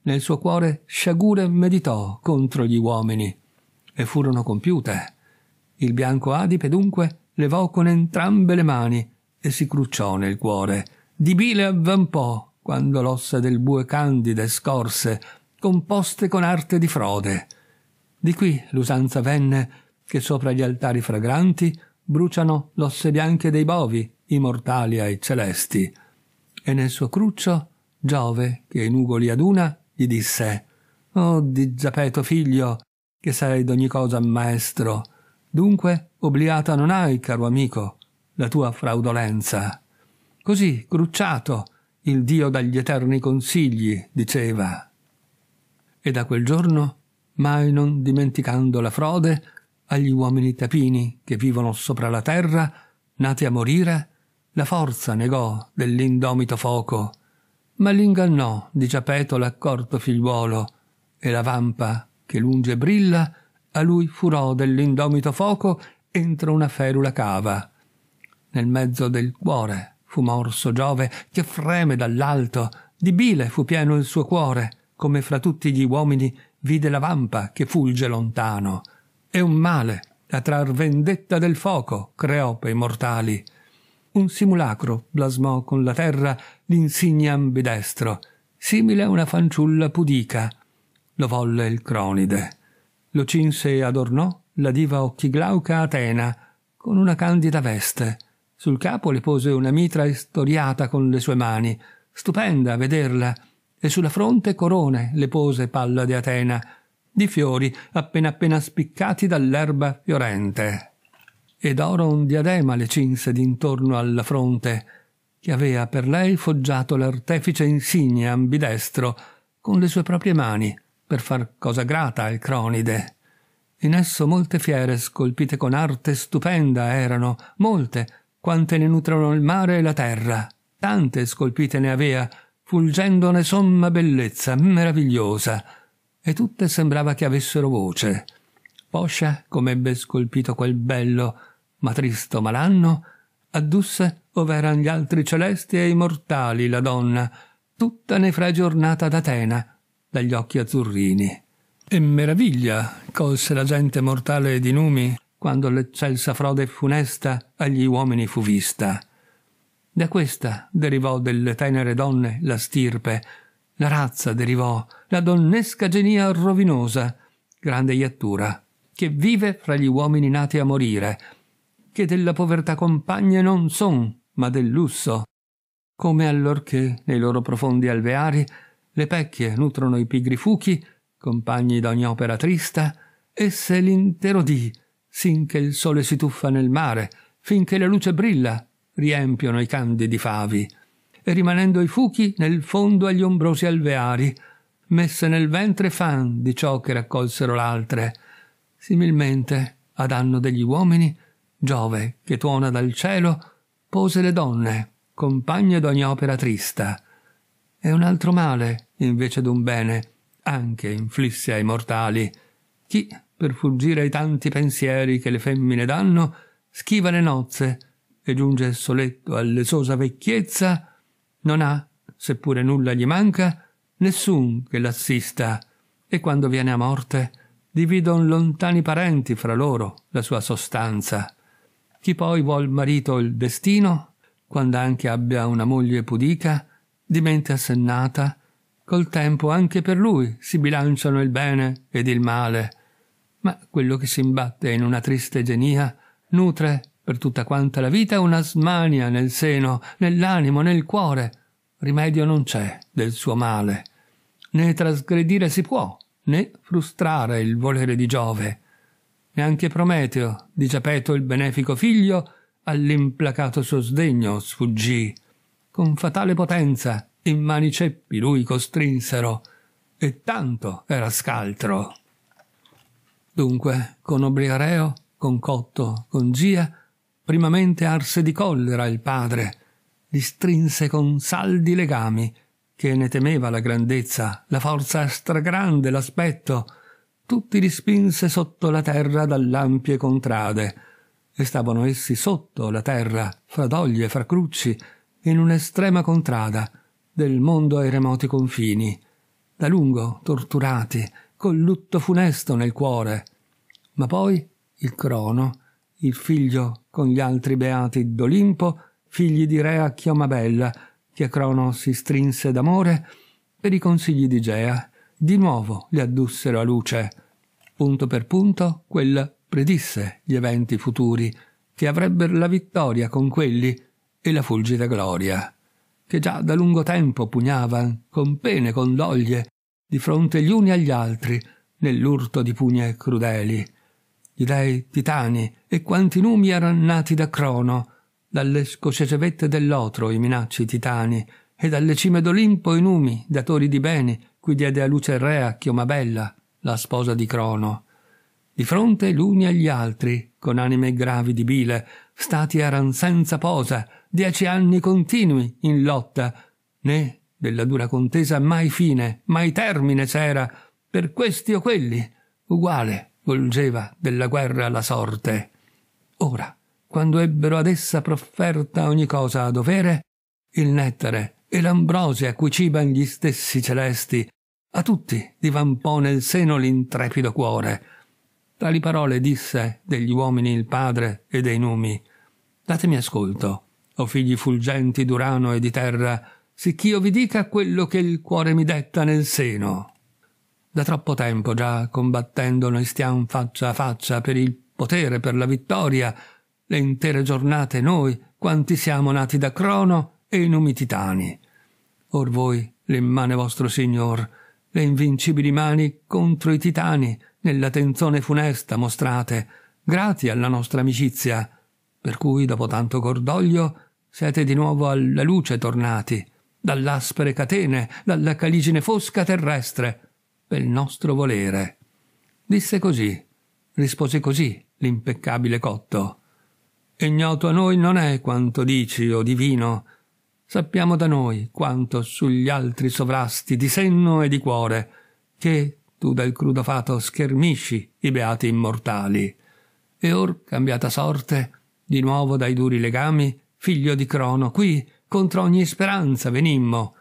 nel suo cuore sciagure meditò contro gli uomini, e furono compiute. Il bianco adipe dunque levò con entrambe le mani e si crucciò nel cuore, di bile avvampò quando l'ossa del bue candide scorse, composte con arte di frode. Di qui l'usanza venne che sopra gli altari fragranti bruciano l'osse bianche dei bovi, immortali ai celesti, e nel suo cruccio Giove, che i nugoli aduna, gli disse «Oh di Giapeto figlio, che sei d'ogni cosa maestro, dunque obliata non hai, caro amico, la tua fraudolenza». Così, crucciato, il Dio dagli eterni consigli, diceva. E da quel giorno, mai non dimenticando la frode, agli uomini tapini che vivono sopra la terra, nati a morire, la forza negò dell'indomito foco, ma l'ingannò di Giapeto l'accorto figliuolo, e la vampa che lunge brilla a lui furò dell'indomito foco entro una ferula cava. Nel mezzo del cuore fu morso Giove che freme dall'alto, di bile fu pieno il suo cuore, come fra tutti gli uomini vide la vampa che fulge lontano, e un male a trar vendetta del foco creò pei mortali un simulacro plasmò con la terra l'insigne ambidestro, simile a una fanciulla pudica. Lo volle il cronide. Lo cinse e adornò la diva occhi occhiglauca Atena con una candida veste. Sul capo le pose una mitra istoriata con le sue mani, stupenda a vederla, e sulla fronte corone le pose palla di Atena, di fiori appena appena spiccati dall'erba fiorente e oro un diadema le cinse d'intorno alla fronte, che aveva per lei foggiato l'artefice insigne ambidestro con le sue proprie mani, per far cosa grata al cronide. In esso molte fiere scolpite con arte stupenda erano, molte, quante ne nutrono il mare e la terra. Tante scolpite ne avea, fulgendone somma bellezza meravigliosa, e tutte sembrava che avessero voce. Poscia, come ebbe scolpito quel bello, ma tristo malanno addusse ov'eran gli altri celesti e i mortali la donna, tutta ne fra giornata d'Atena, dagli occhi azzurrini. E meraviglia colse la gente mortale di Numi quando l'eccelsa frode funesta agli uomini fu vista. Da questa derivò delle tenere donne la stirpe, la razza derivò, la donnesca genia rovinosa, grande iattura, che vive fra gli uomini nati a morire, che della povertà compagne non son, ma del lusso. Come allorché, nei loro profondi alveari, le pecchie nutrono i pigri fuchi, compagni d'ogni opera trista, esse l'intero dì, sinché il sole si tuffa nel mare, finché la luce brilla, riempiono i candidi favi, e rimanendo i fuchi nel fondo agli ombrosi alveari, messe nel ventre fan di ciò che raccolsero l'altre. Similmente, a danno degli uomini, Giove, che tuona dal cielo, pose le donne, compagne d'ogni opera trista. E un altro male, invece d'un bene, anche inflisse ai mortali. Chi, per fuggire ai tanti pensieri che le femmine danno, schiva le nozze e giunge soletto all'esosa vecchiezza, non ha, seppure nulla gli manca, nessun che l'assista, e quando viene a morte, dividono lontani parenti fra loro la sua sostanza. Chi poi vuol marito il destino, quando anche abbia una moglie pudica, di mente assennata, col tempo anche per lui si bilanciano il bene ed il male. Ma quello che si imbatte in una triste genia nutre per tutta quanta la vita una smania nel seno, nell'animo, nel cuore. Rimedio non c'è del suo male. Né trasgredire si può, né frustrare il volere di Giove neanche Prometeo, di Giapeto il benefico figlio, all'implacato suo sdegno sfuggì. Con fatale potenza in mani ceppi lui costrinsero, e tanto era scaltro. Dunque, con Obriareo, con Cotto, con Gia, primamente arse di collera il padre, li strinse con saldi legami, che ne temeva la grandezza, la forza stragrande, l'aspetto, tutti li spinse sotto la terra dall'ampie contrade, e stavano essi sotto la terra, fra doglie, fra crucci, in un'estrema contrada del mondo ai remoti confini, da lungo torturati, col lutto funesto nel cuore. Ma poi il crono, il figlio con gli altri beati d'Olimpo, figli di Rea Chiomabella, che a crono si strinse d'amore per i consigli di Gea, di nuovo le addussero a luce, punto per punto, quella predisse gli eventi futuri, che avrebbero la vittoria con quelli e la fulgida gloria, che già da lungo tempo pugnavan con pene e condoglie di fronte gli uni agli altri nell'urto di pugne crudeli. Gli dei titani e quanti numi erano nati da Crono, dalle vette dell'otro i minacci titani, e dalle cime d'Olimpo i numi, datori di beni, cui diede a luce Rea a Chiomabella, la sposa di Crono. Di fronte l'uni agli altri, con anime gravi di bile, stati eran senza posa, dieci anni continui in lotta, né della dura contesa mai fine, mai termine c'era, per questi o quelli, uguale volgeva della guerra la sorte. Ora, quando ebbero ad essa profferta ogni cosa a dovere, il nettare e l'ambrosia a cui ciban gli stessi celesti a tutti divampò nel seno l'intrepido cuore. Tali parole disse degli uomini il padre e dei numi. Datemi ascolto, o figli fulgenti d'Urano e di terra, sicch'io vi dica quello che il cuore mi detta nel seno. Da troppo tempo già combattendo noi stiamo faccia a faccia per il potere, per la vittoria, le intere giornate noi, quanti siamo nati da Crono e i numi titani. Or voi, l'immane vostro signor, le invincibili mani contro i titani nella tenzone funesta mostrate, grati alla nostra amicizia, per cui dopo tanto cordoglio siete di nuovo alla luce tornati, dall'aspere catene, dalla caligine fosca terrestre, pel nostro volere. Disse così, rispose così l'impeccabile Cotto. Ignoto a noi non è quanto dici, o oh divino, sappiamo da noi quanto sugli altri sovrasti di senno e di cuore, che tu dal crudo fato schermisci i beati immortali. E or, cambiata sorte, di nuovo dai duri legami, figlio di Crono, qui contro ogni speranza venimmo.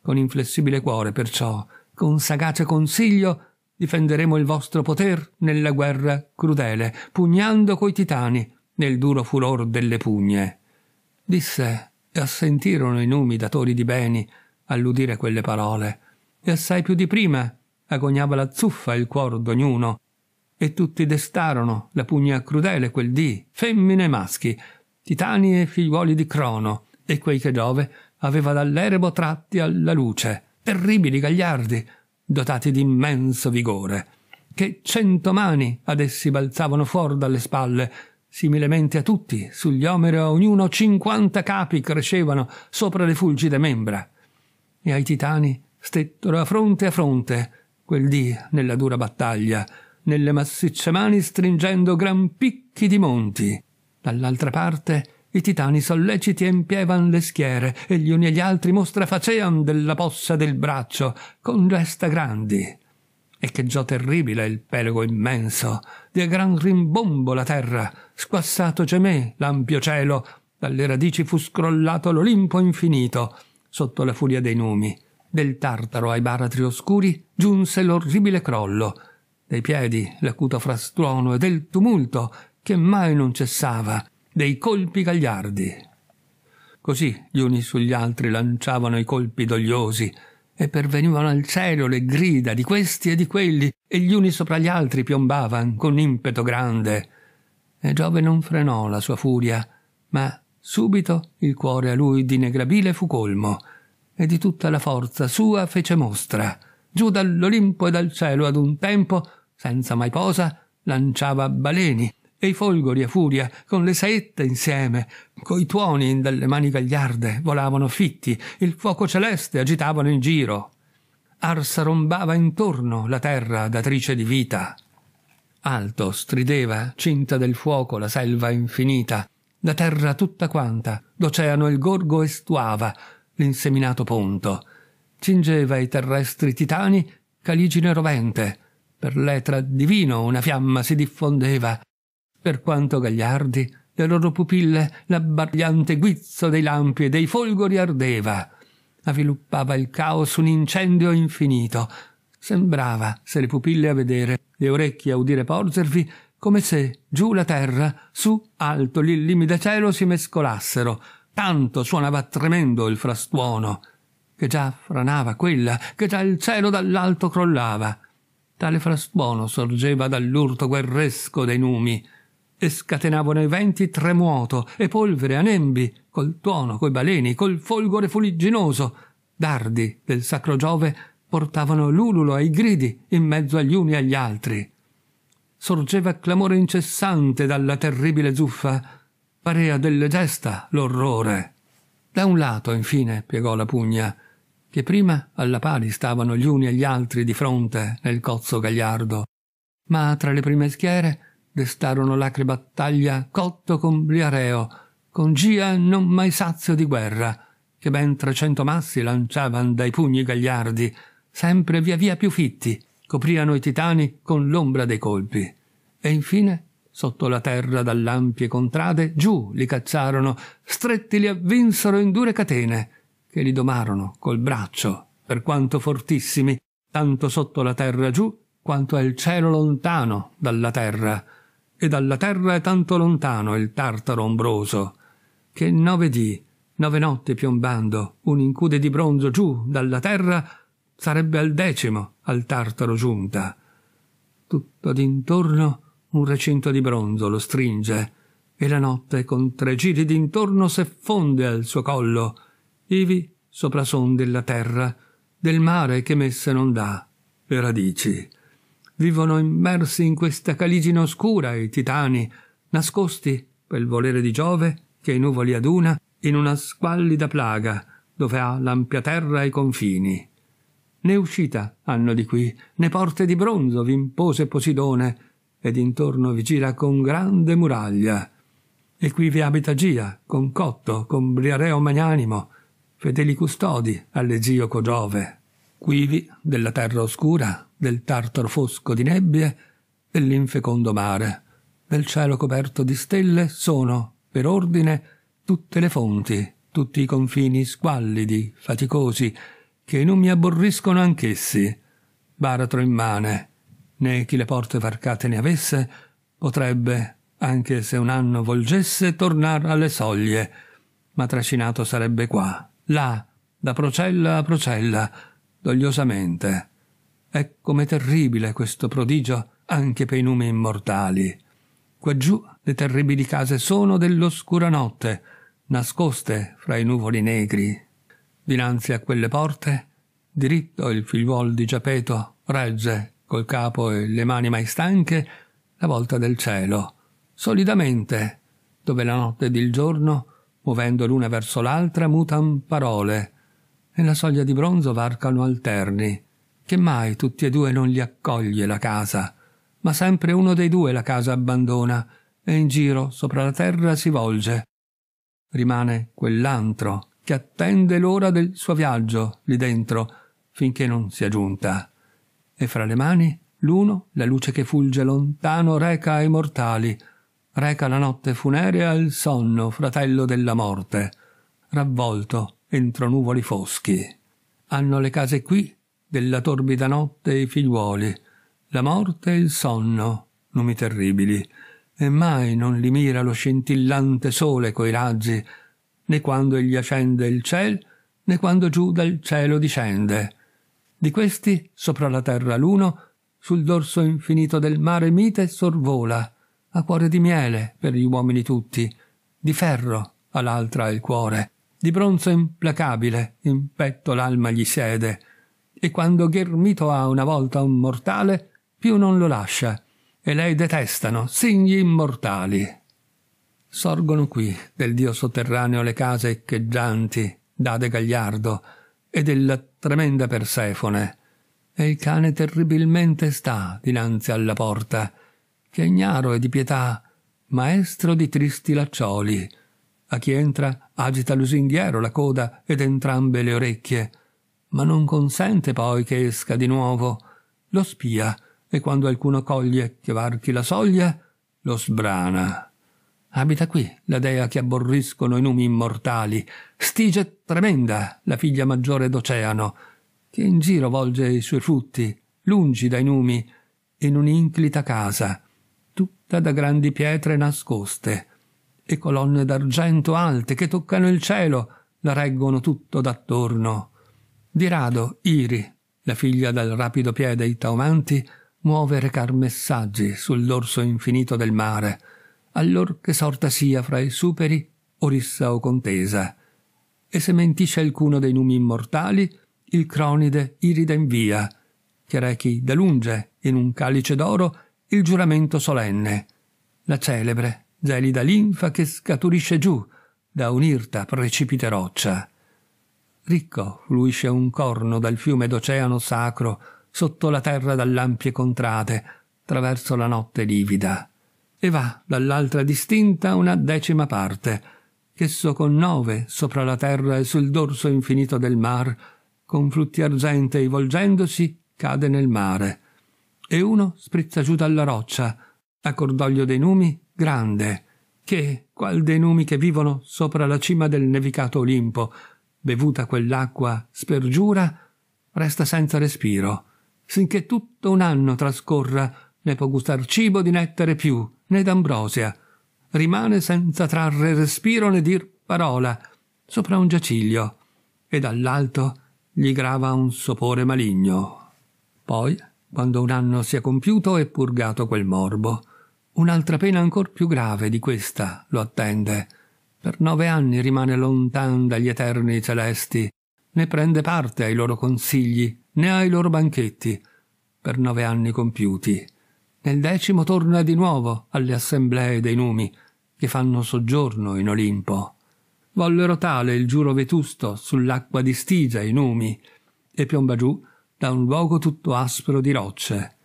Con inflessibile cuore, perciò, con sagace consiglio, difenderemo il vostro poter nella guerra crudele, pugnando coi titani nel duro furor delle pugne. Disse e assentirono i numi datori di beni all'udire quelle parole, e assai più di prima agognava la zuffa il cuor d'ognuno, e tutti destarono la pugna crudele quel dì, femmine e maschi, titani e figliuoli di Crono, e quei che Giove aveva dall'erebo tratti alla luce, terribili gagliardi, dotati di immenso vigore, che cento mani ad essi balzavano fuor dalle spalle, Similemente a tutti, sugli omeri a ognuno cinquanta capi crescevano sopra le fulgide membra. E ai titani stettero a fronte a fronte, quel dì, nella dura battaglia, nelle massicce mani stringendo gran picchi di monti. Dall'altra parte i titani solleciti empievan le schiere e gli uni e gli altri mostra facean della possa del braccio, con gesta grandi echeggiò terribile il pelego immenso, di gran rimbombo la terra, squassato gemé l'ampio cielo, dalle radici fu scrollato l'Olimpo infinito, sotto la furia dei numi. Del Tartaro ai baratri oscuri giunse l'orribile crollo, dei piedi l'acuto frastuono e del tumulto che mai non cessava, dei colpi gagliardi. Così gli uni sugli altri lanciavano i colpi dogliosi, e pervenivano al cielo le grida di questi e di quelli, e gli uni sopra gli altri piombavan con impeto grande. E Giove non frenò la sua furia, ma subito il cuore a lui d'inegrabile fu colmo, e di tutta la forza sua fece mostra. Giù dall'Olimpo e dal cielo ad un tempo, senza mai posa, lanciava baleni, e i folgori a furia, con le saette insieme, coi tuoni delle mani gagliarde volavano fitti, il fuoco celeste agitavano in giro. Arsa rombava intorno la terra datrice di vita. Alto strideva, cinta del fuoco, la selva infinita, la terra tutta quanta, d'oceano il gorgo estuava, l'inseminato ponto. Cingeva i terrestri titani, caligine rovente, per l'etra divino una fiamma si diffondeva, per quanto Gagliardi le loro pupille l'abbagliante guizzo dei lampi e dei folgori ardeva. Avviluppava il caos un incendio infinito. Sembrava, se le pupille a vedere, le orecchie a udire porgervi, come se giù la terra, su alto l'illimide cielo si mescolassero. Tanto suonava tremendo il frastuono, che già franava quella, che già il cielo dall'alto crollava. Tale frastuono sorgeva dall'urto guerresco dei numi e scatenavano i venti tremuoto e polvere a nembi, col tuono, coi baleni, col folgore fuligginoso. Dardi del sacro Giove portavano l'ululo ai gridi in mezzo agli uni e agli altri. Sorgeva clamore incessante dalla terribile zuffa, parea delle gesta l'orrore. Da un lato, infine, piegò la pugna, che prima alla pari stavano gli uni e gli altri di fronte nel cozzo gagliardo, ma tra le prime schiere destarono l'acre battaglia Cotto con Briareo, con Gia non mai sazio di guerra, che ben trecento massi lanciavan dai pugni gagliardi, sempre via via più fitti, copriano i titani con l'ombra dei colpi. E infine, sotto la terra dall'ampie contrade, giù li cacciarono, stretti li avvinsero in dure catene, che li domarono col braccio, per quanto fortissimi, tanto sotto la terra giù, quanto al cielo lontano dalla terra, e dalla terra è tanto lontano il tartaro ombroso, che nove dì, nove notti piombando, un incude di bronzo giù dalla terra, sarebbe al decimo al tartaro giunta. Tutto d'intorno un recinto di bronzo lo stringe, e la notte con tre giri d'intorno fonde al suo collo, ivi sopra son della terra, del mare che messe non dà, le radici vivono immersi in questa caligine oscura i titani, nascosti, per volere di Giove, che i nuvoli aduna, in una squallida plaga, dove ha l'ampia terra i confini. Né uscita hanno di qui, né porte di bronzo vi impose Posidone, ed intorno vi gira con grande muraglia. E qui vi abita Gia, con Cotto, con Briareo Magnanimo, fedeli custodi all'ezio Cogiove quivi della terra oscura, del tartaro fosco di nebbie, dell'infecondo mare, del cielo coperto di stelle sono, per ordine, tutte le fonti, tutti i confini squallidi, faticosi, che non mi abborriscono anch'essi. Baratro immane, né chi le porte varcate ne avesse, potrebbe, anche se un anno volgesse, tornar alle soglie, ma trascinato sarebbe qua, là, da procella a procella, dogliosamente. È come terribile questo prodigio anche per i numi immortali. Quaggiù le terribili case sono dell'oscura notte, nascoste fra i nuvoli negri. Dinanzi a quelle porte, diritto il figliuol di Giappeto regge, col capo e le mani mai stanche, la volta del cielo, solidamente, dove la notte ed il giorno, muovendo l'una verso l'altra, mutan parole, e la soglia di bronzo varcano alterni, che mai tutti e due non li accoglie la casa, ma sempre uno dei due la casa abbandona e in giro sopra la terra si volge. Rimane quell'antro che attende l'ora del suo viaggio lì dentro finché non sia giunta. E fra le mani l'uno la luce che fulge lontano reca ai mortali, reca la notte funerea al sonno fratello della morte, ravvolto entro nuvoli foschi. Hanno le case qui della torbida notte i figliuoli, la morte e il sonno, numi terribili, e mai non li mira lo scintillante sole coi raggi, né quando egli accende il ciel, né quando giù dal cielo discende. Di questi, sopra la terra l'uno, sul dorso infinito del mare mite sorvola, a cuore di miele per gli uomini tutti, di ferro all'altra il cuore, di bronzo implacabile in petto l'alma gli siede, e quando ghermito ha una volta un mortale, più non lo lascia, e lei detestano, signi immortali. Sorgono qui del dio sotterraneo le case echeggianti, d'Ade Gagliardo, e della tremenda Persefone, e il cane terribilmente sta dinanzi alla porta, che ignaro è di pietà, maestro di tristi laccioli, a chi entra agita lusinghiero la coda ed entrambe le orecchie, ma non consente poi che esca di nuovo. Lo spia e quando alcuno coglie che varchi la soglia, lo sbrana. Abita qui la dea che abborriscono i numi immortali, stige tremenda, la figlia maggiore d'oceano, che in giro volge i suoi frutti, lungi dai numi, in un'inclita casa, tutta da grandi pietre nascoste, e colonne d'argento alte che toccano il cielo la reggono tutto d'attorno. Di rado Iri, la figlia del rapido piede Itaumanti, muove recar messaggi sull'orso infinito del mare, allor che sorta sia fra i superi o rissa o contesa. E se mentisce alcuno dei numi immortali, il cronide irida invia, che rechi da lunge, in un calice d'oro, il giuramento solenne, la celebre gelida linfa che scaturisce giù da un'irta precipite roccia. Ricco fluisce un corno dal fiume d'oceano sacro sotto la terra dall'ampie contrade, traverso la notte livida, e va dall'altra distinta una decima parte, esso con nove sopra la terra e sul dorso infinito del mar, con flutti argentei volgendosi, cade nel mare. E uno sprizza giù dalla roccia, a cordoglio dei numi, grande, che, qual dei numi che vivono sopra la cima del nevicato Olimpo, bevuta quell'acqua spergiura, resta senza respiro, sinché tutto un anno trascorra, né può gustar cibo di nettere più, né d'ambrosia, rimane senza trarre respiro né dir parola, sopra un giaciglio, e dall'alto gli grava un sopore maligno. Poi, quando un anno sia compiuto, è purgato quel morbo, Un'altra pena ancor più grave di questa lo attende. Per nove anni rimane lontan dagli eterni celesti, né prende parte ai loro consigli, né ai loro banchetti, per nove anni compiuti. Nel decimo torna di nuovo alle assemblee dei numi, che fanno soggiorno in Olimpo. Vollero tale il giuro vetusto sull'acqua di Stigia i numi, e piomba giù da un luogo tutto aspro di rocce.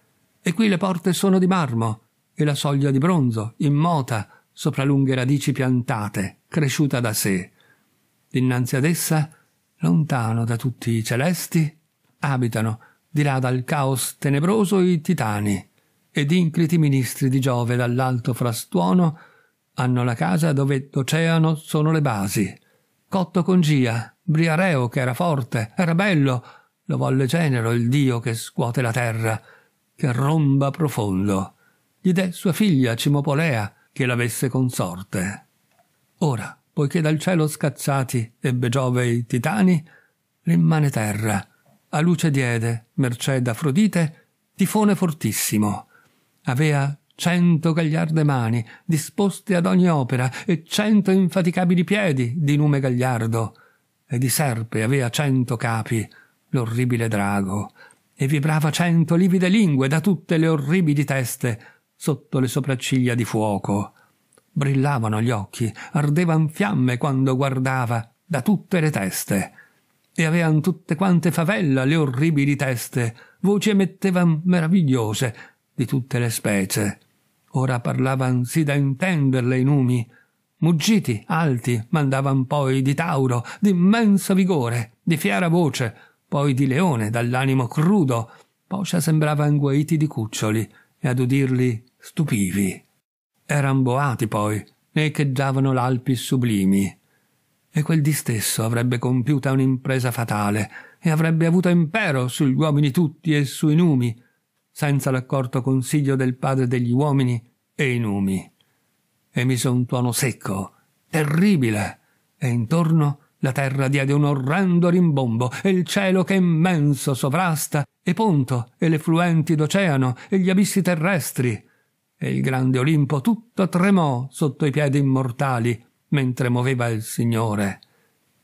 E qui le porte sono di marmo, e la soglia di bronzo, immota, sopra lunghe radici piantate, cresciuta da sé. Dinanzi ad essa, lontano da tutti i celesti, abitano, di là dal caos tenebroso, i titani, ed incliti ministri di Giove dall'alto frastuono hanno la casa dove d'oceano sono le basi. Cotto con Gia, Briareo che era forte, era bello, lo volle genero il dio che scuote la terra, che romba profondo gli dè sua figlia Cimopolea che l'avesse consorte. Ora, poiché dal cielo scacciati ebbe Giove i titani, rimane terra, a luce diede, merced Afrodite, tifone fortissimo. Avea cento gagliarde mani, disposte ad ogni opera, e cento infaticabili piedi di nume gagliardo, e di serpe avea cento capi, l'orribile drago, e vibrava cento livide lingue da tutte le orribili teste, sotto le sopracciglia di fuoco. Brillavano gli occhi, ardevan fiamme quando guardava, da tutte le teste. E avean tutte quante favella le orribili teste, voci emettevan meravigliose di tutte le specie. Ora parlavan sì da intenderle i numi, muggiti, alti, mandavan poi di Tauro, d'immenso vigore, di fiera voce, poi di leone, dall'animo crudo, poscia sembravan guaiti di cuccioli, e ad udirli stupivi. Eran boati poi, echeggiavano l'alpi sublimi. E quel di stesso avrebbe compiuta un'impresa fatale e avrebbe avuto impero sugli uomini tutti e sui numi, senza l'accorto consiglio del padre degli uomini e i numi. Emise un tuono secco, terribile, e intorno la terra diede un orrendo rimbombo, e il cielo che immenso sovrasta, e Ponto, e le fluenti d'oceano, e gli abissi terrestri, e il grande Olimpo tutto tremò sotto i piedi immortali mentre muoveva il Signore.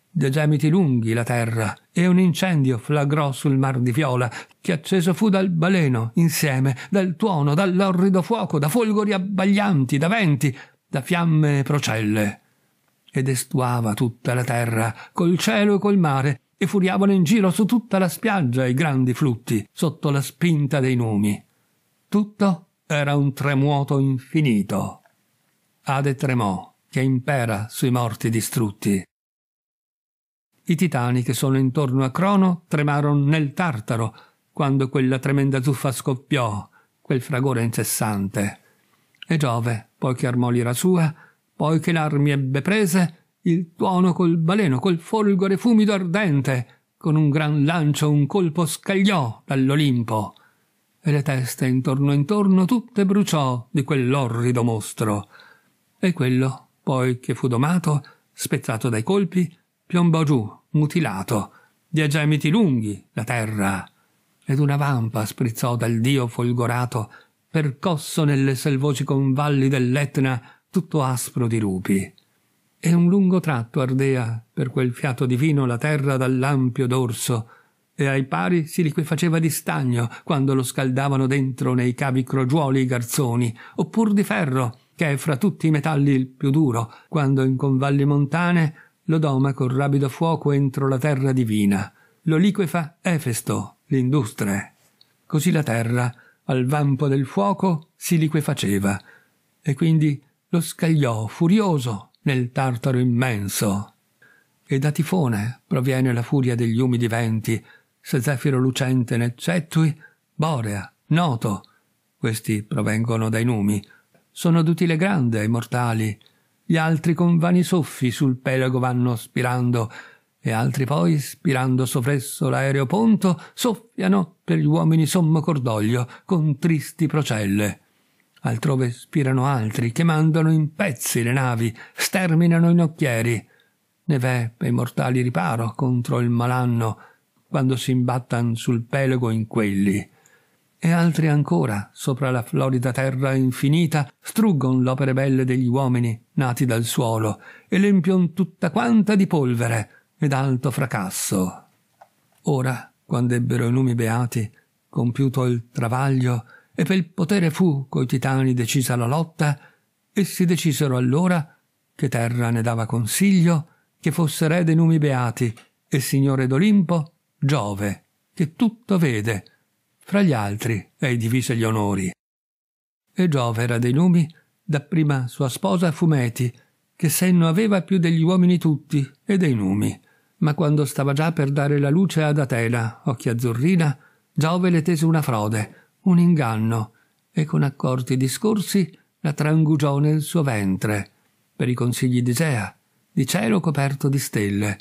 De gemiti lunghi la terra e un incendio flagrò sul mar di viola che acceso fu dal baleno insieme, dal tuono, dall'orrido fuoco, da folgori abbaglianti, da venti, da fiamme e procelle. Ed estuava tutta la terra, col cielo e col mare, e furiavano in giro su tutta la spiaggia i grandi flutti, sotto la spinta dei numi. Tutto era un tremuoto infinito. Ade tremò, che impera sui morti distrutti. I titani che sono intorno a Crono tremarono nel Tartaro quando quella tremenda zuffa scoppiò, quel fragore incessante. E Giove, poi che armò l'ira sua, poi che l'armi ebbe prese, il tuono col baleno, col folgore fumido ardente, con un gran lancio un colpo scagliò dall'Olimpo e le teste intorno intorno tutte bruciò di quell'orrido mostro. E quello, poi che fu domato, spezzato dai colpi, piombò giù, mutilato, di a gemiti lunghi, la terra, ed una vampa sprizzò dal dio folgorato, percosso nelle selvoci convalli dell'Etna, tutto aspro di rupi. E un lungo tratto ardea, per quel fiato divino, la terra dall'ampio dorso, e ai pari si liquefaceva di stagno quando lo scaldavano dentro nei cavi crogiuoli i garzoni, oppur di ferro, che è fra tutti i metalli il più duro, quando in convalli montane lo doma col rabido fuoco entro la terra divina. Lo liquefa Efesto, l'industria. Così la terra, al vampo del fuoco, si liquefaceva, e quindi lo scagliò furioso nel tartaro immenso. E da tifone proviene la furia degli umidi venti, se zefiro lucente ne cettui, borea, noto. Questi provengono dai numi. Sono d'utile grande ai mortali. Gli altri con vani soffi sul pelago vanno spirando, e altri poi, spirando sovresso l'aereo ponto, soffiano per gli uomini sommo cordoglio, con tristi procelle. Altrove spirano altri, che mandano in pezzi le navi, sterminano i nocchieri. Ne v'è per i mortali riparo contro il malanno, quando si imbattan sul pelago in quelli, e altri ancora, sopra la florida terra infinita, struggon l'opere belle degli uomini nati dal suolo e l'empion tutta quanta di polvere ed alto fracasso. Ora, quando ebbero i numi beati, compiuto il travaglio, e pel potere fu coi titani decisa la lotta, essi decisero allora che terra ne dava consiglio, che fosse re dei numi beati e signore d'Olimpo Giove, che tutto vede, fra gli altri ei divise gli onori. E Giove era dei numi, dapprima sua sposa Fumeti, che senno aveva più degli uomini tutti e dei numi. Ma quando stava già per dare la luce ad Atena, occhi azzurrina, Giove le tese una frode, un inganno, e con accorti discorsi la trangugiò nel suo ventre, per i consigli di Gea, di cielo coperto di stelle,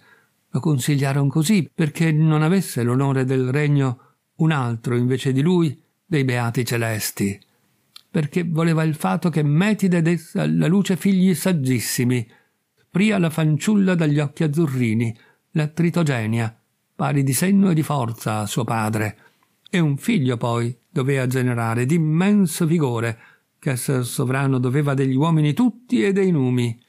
lo consigliaron così perché non avesse l'onore del regno un altro invece di lui dei beati celesti, perché voleva il fatto che Metide desse alla luce figli saggissimi, pria la fanciulla dagli occhi azzurrini, la Tritogenia, pari di senno e di forza a suo padre, e un figlio poi doveva generare d'immenso vigore, che esser sovrano doveva degli uomini tutti e dei numi.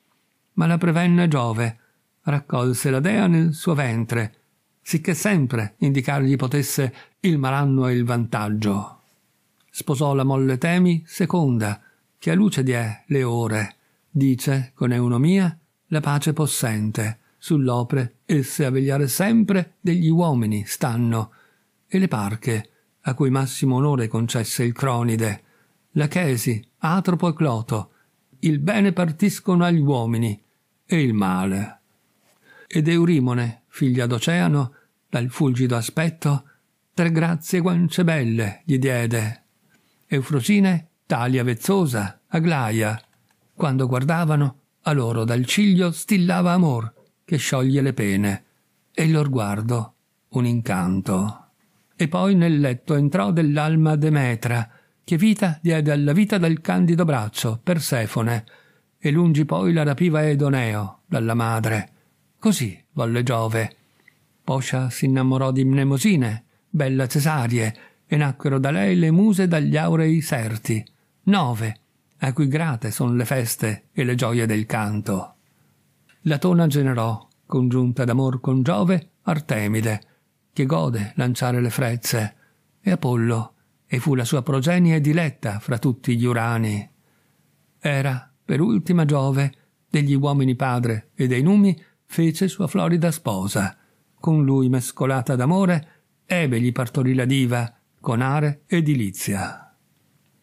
Ma la prevenne Giove, raccolse la dea nel suo ventre, sicché sempre indicargli potesse il malanno e il vantaggio. Sposò la molle Temi seconda, che a luce die le ore, dice con eunomia la pace possente, sull'opre esse a vegliare sempre degli uomini stanno, e le parche, a cui massimo onore concesse il cronide, la chesi, Atropo e Cloto, il bene partiscono agli uomini e il male ed Eurimone, figlia d'Oceano, dal fulgido aspetto, tre grazie guance belle gli diede. Eufrosine, talia vezzosa, Aglaia, quando guardavano, a loro dal ciglio stillava amor che scioglie le pene, e il loro guardo un incanto. E poi nel letto entrò dell'alma Demetra, che vita diede alla vita dal candido braccio, Persefone, e lungi poi la rapiva Edoneo dalla madre Così volle Giove. Poscia s'innamorò di Mnemosine, bella Cesarie, e nacquero da lei le muse dagli aurei serti, nove, a cui grate son le feste e le gioie del canto. Latona generò, congiunta d'amor con Giove, Artemide, che gode lanciare le frezze, e Apollo, e fu la sua progenie diletta fra tutti gli urani. Era, per ultima Giove, degli uomini padre e dei numi, fece sua florida sposa. Con lui mescolata d'amore, Ebe gli partorì la diva, con are edilizia.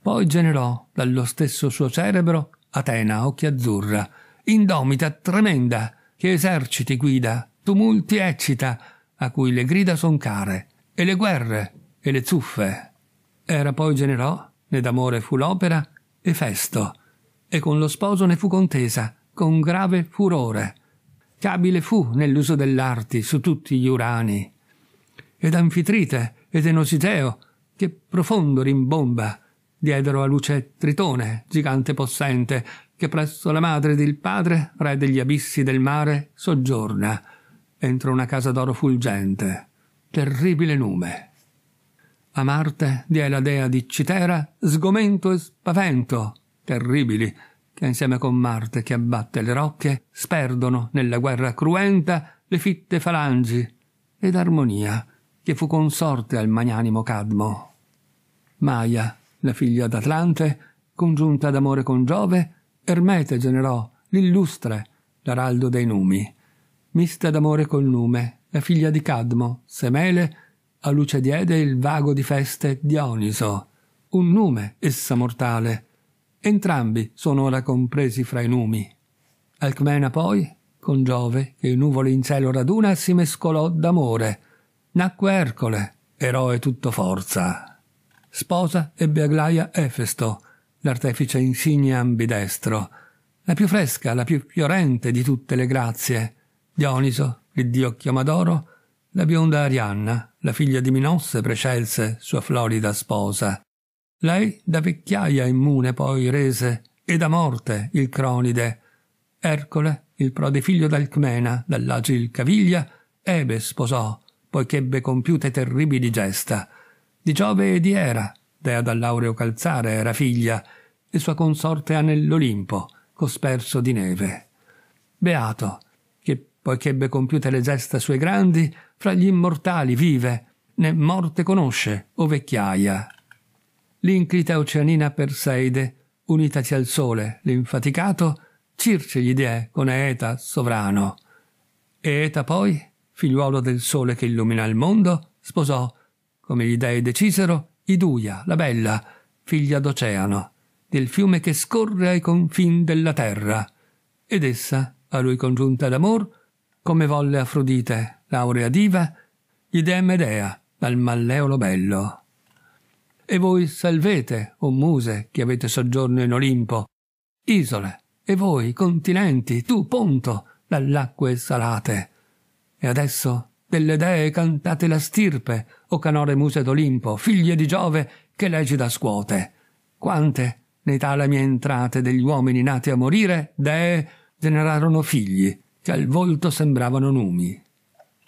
Poi generò dallo stesso suo cerebro Atena, occhi azzurra, indomita, tremenda, che eserciti guida, tumulti eccita, a cui le grida son care, e le guerre, e le zuffe. Era poi generò, né d'amore fu l'opera, e festo, e con lo sposo ne fu contesa, con grave furore, che abile fu nell'uso dell'arti su tutti gli urani. Ed Anfitrite ed Enositeo, che profondo rimbomba diedero a luce Tritone, gigante possente, che presso la madre ed il padre, re degli abissi del mare, soggiorna, entro una casa d'oro fulgente. Terribile nume. A Marte die la dea di Citera sgomento e spavento, terribili, che insieme con Marte che abbatte le rocche, sperdono nella guerra cruenta le fitte falangi ed Armonia che fu consorte al magnanimo Cadmo. Maia, la figlia d'Atlante, congiunta d'amore con Giove, Ermete generò l'illustre, l'araldo dei numi. Mista d'amore col nume, la figlia di Cadmo, Semele, a luce diede il vago di feste Dioniso, un nume essa mortale, Entrambi sono ora compresi fra i numi. Alcmena poi, con Giove, che nuvole in cielo raduna, si mescolò d'amore. Nacque Ercole, eroe tutto forza. Sposa ebbe Aglaia Efesto, l'artefice insigne ambidestro, la più fresca, la più fiorente di tutte le grazie. Dioniso, il dio Chiamadoro, la bionda Arianna, la figlia di Minosse, prescelse sua florida sposa. Lei da vecchiaia immune poi rese, e da morte il Cronide. Ercole, il prode figlio d'Alcmena, dall'agil caviglia, Ebe sposò, poiché ebbe compiute terribili gesta. Di Giove e di Era, dea dall'aureo calzare, era figlia, e sua consorte ha nell'Olimpo, cosperso di neve. Beato, che poiché ebbe compiute le gesta sue grandi, fra gli immortali vive, né morte conosce o vecchiaia l'inclita oceanina Perseide, unitasi al sole, l'infaticato, circe gli dee con Eta sovrano. E Eta poi, figliuolo del sole che illumina il mondo, sposò, come gli dei decisero, Iduia, la bella, figlia d'oceano, del fiume che scorre ai confini della terra. Ed essa, a lui congiunta d'amor, come volle Afrodite, laurea diva, gli dee Medea, dal malleolo bello. E voi salvete, o muse, che avete soggiorno in Olimpo, isole, e voi, continenti, tu, ponto, dall'acque salate. E adesso delle dee cantate la stirpe, o canore muse d'Olimpo, figlie di Giove, che l'egida scuote. Quante, nei talami entrate degli uomini nati a morire, dee generarono figli, che al volto sembravano numi.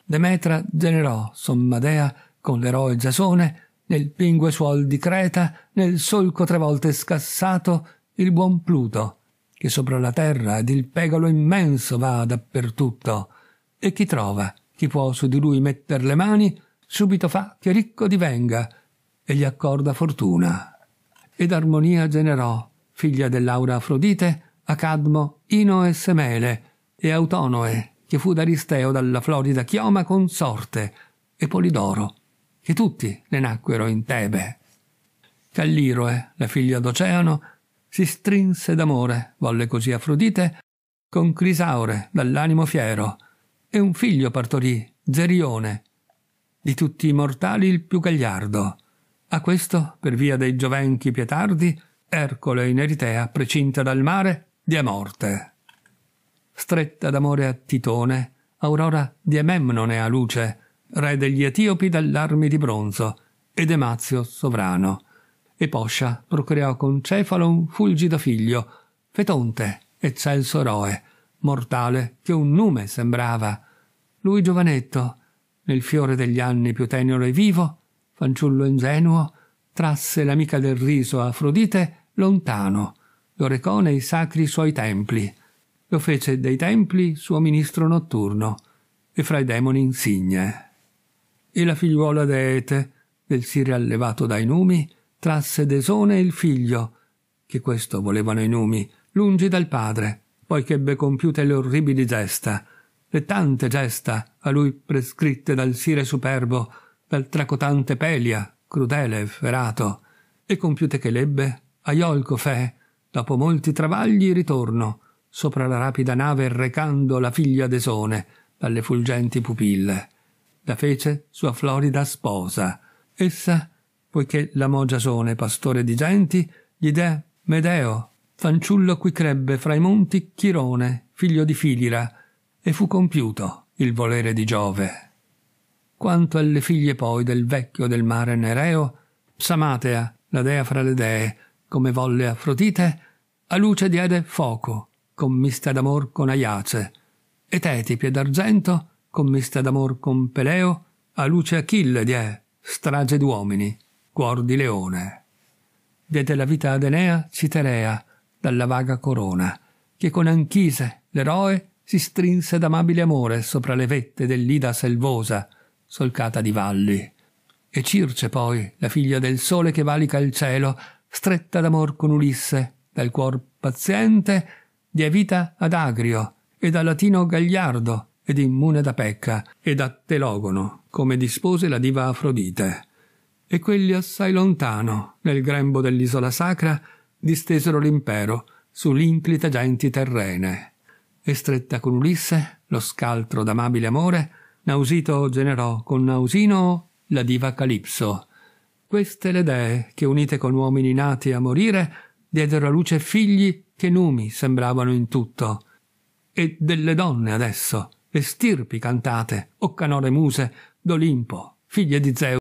Demetra generò somma dea, con l'eroe Giasone nel pingue suol di Creta, nel solco tre volte scassato, il buon Pluto, che sopra la terra ed il pegalo immenso va dappertutto, e chi trova, chi può su di lui metter le mani, subito fa che ricco divenga, e gli accorda fortuna. Ed armonia generò, figlia dell'aura Afrodite, a Cadmo, Ino e Semele, e Autonoe, che fu d'Aristeo dalla Florida chioma consorte, e Polidoro, che tutti ne nacquero in Tebe. Calliroe, eh, la figlia d'Oceano, si strinse d'amore, volle così Afrodite, con Crisaure dall'animo fiero, e un figlio partorì, Zerione, di tutti i mortali il più gagliardo. A questo, per via dei giovenchi pietardi, Ercole in Eritea, precinta dal mare, dia morte. Stretta d'amore a Titone, Aurora di Ememnone a luce, re degli Etiopi dall'armi di bronzo, ed Emazio sovrano. E Poscia procreò con Cefalo un fulgido figlio, Fetonte, eccelso eroe, mortale che un nume sembrava. Lui giovanetto, nel fiore degli anni più tenero e vivo, fanciullo ingenuo, trasse l'amica del riso Afrodite lontano, lo recò nei sacri suoi templi, lo fece dei templi suo ministro notturno e fra i demoni insigne. E la figliuola d'Ete, del sire allevato dai numi, trasse Desone il figlio, che questo volevano i numi, lungi dal padre, poiché ebbe compiute le orribili gesta, le tante gesta a lui prescritte dal Sire superbo, dal tracotante Pelia, crudele e ferato, e compiute che l'ebbe, a Iolco fe, dopo molti travagli ritorno, sopra la rapida nave recando la figlia Desone dalle fulgenti pupille la fece sua florida sposa. Essa, poiché l'amò Giasone, pastore di genti, gli dè Medeo, fanciullo cui crebbe fra i monti Chirone, figlio di Filira, e fu compiuto il volere di Giove. Quanto alle figlie poi del vecchio del mare Nereo, Psamatea, la dea fra le dee, come volle Afrodite, a luce diede Foco, commista d'amor con Aiace, e Tetipi d'argento, commista d'amor con Peleo, a luce Achille die, strage d'uomini, cuor di leone. Diede la vita ad Enea Citerea, dalla vaga corona, che con Anchise, l'eroe, si strinse d'amabile amore sopra le vette dell'Ida selvosa, solcata di valli. E Circe poi, la figlia del sole che valica il cielo, stretta d'amor con Ulisse, dal cuor paziente, diè vita ad Agrio e da Latino Gagliardo, ed immune da pecca e da telogono, come dispose la diva Afrodite. E quelli assai lontano, nel grembo dell'isola sacra, distesero l'impero sull'inclita genti terrene. E stretta con Ulisse, lo scaltro d'amabile amore, Nausito generò con Nausino la diva Calipso. Queste le dee, che unite con uomini nati a morire, diedero a luce figli che numi sembravano in tutto, e delle donne adesso, e stirpi cantate o canore muse d'Olimpo, figlie di Zeus.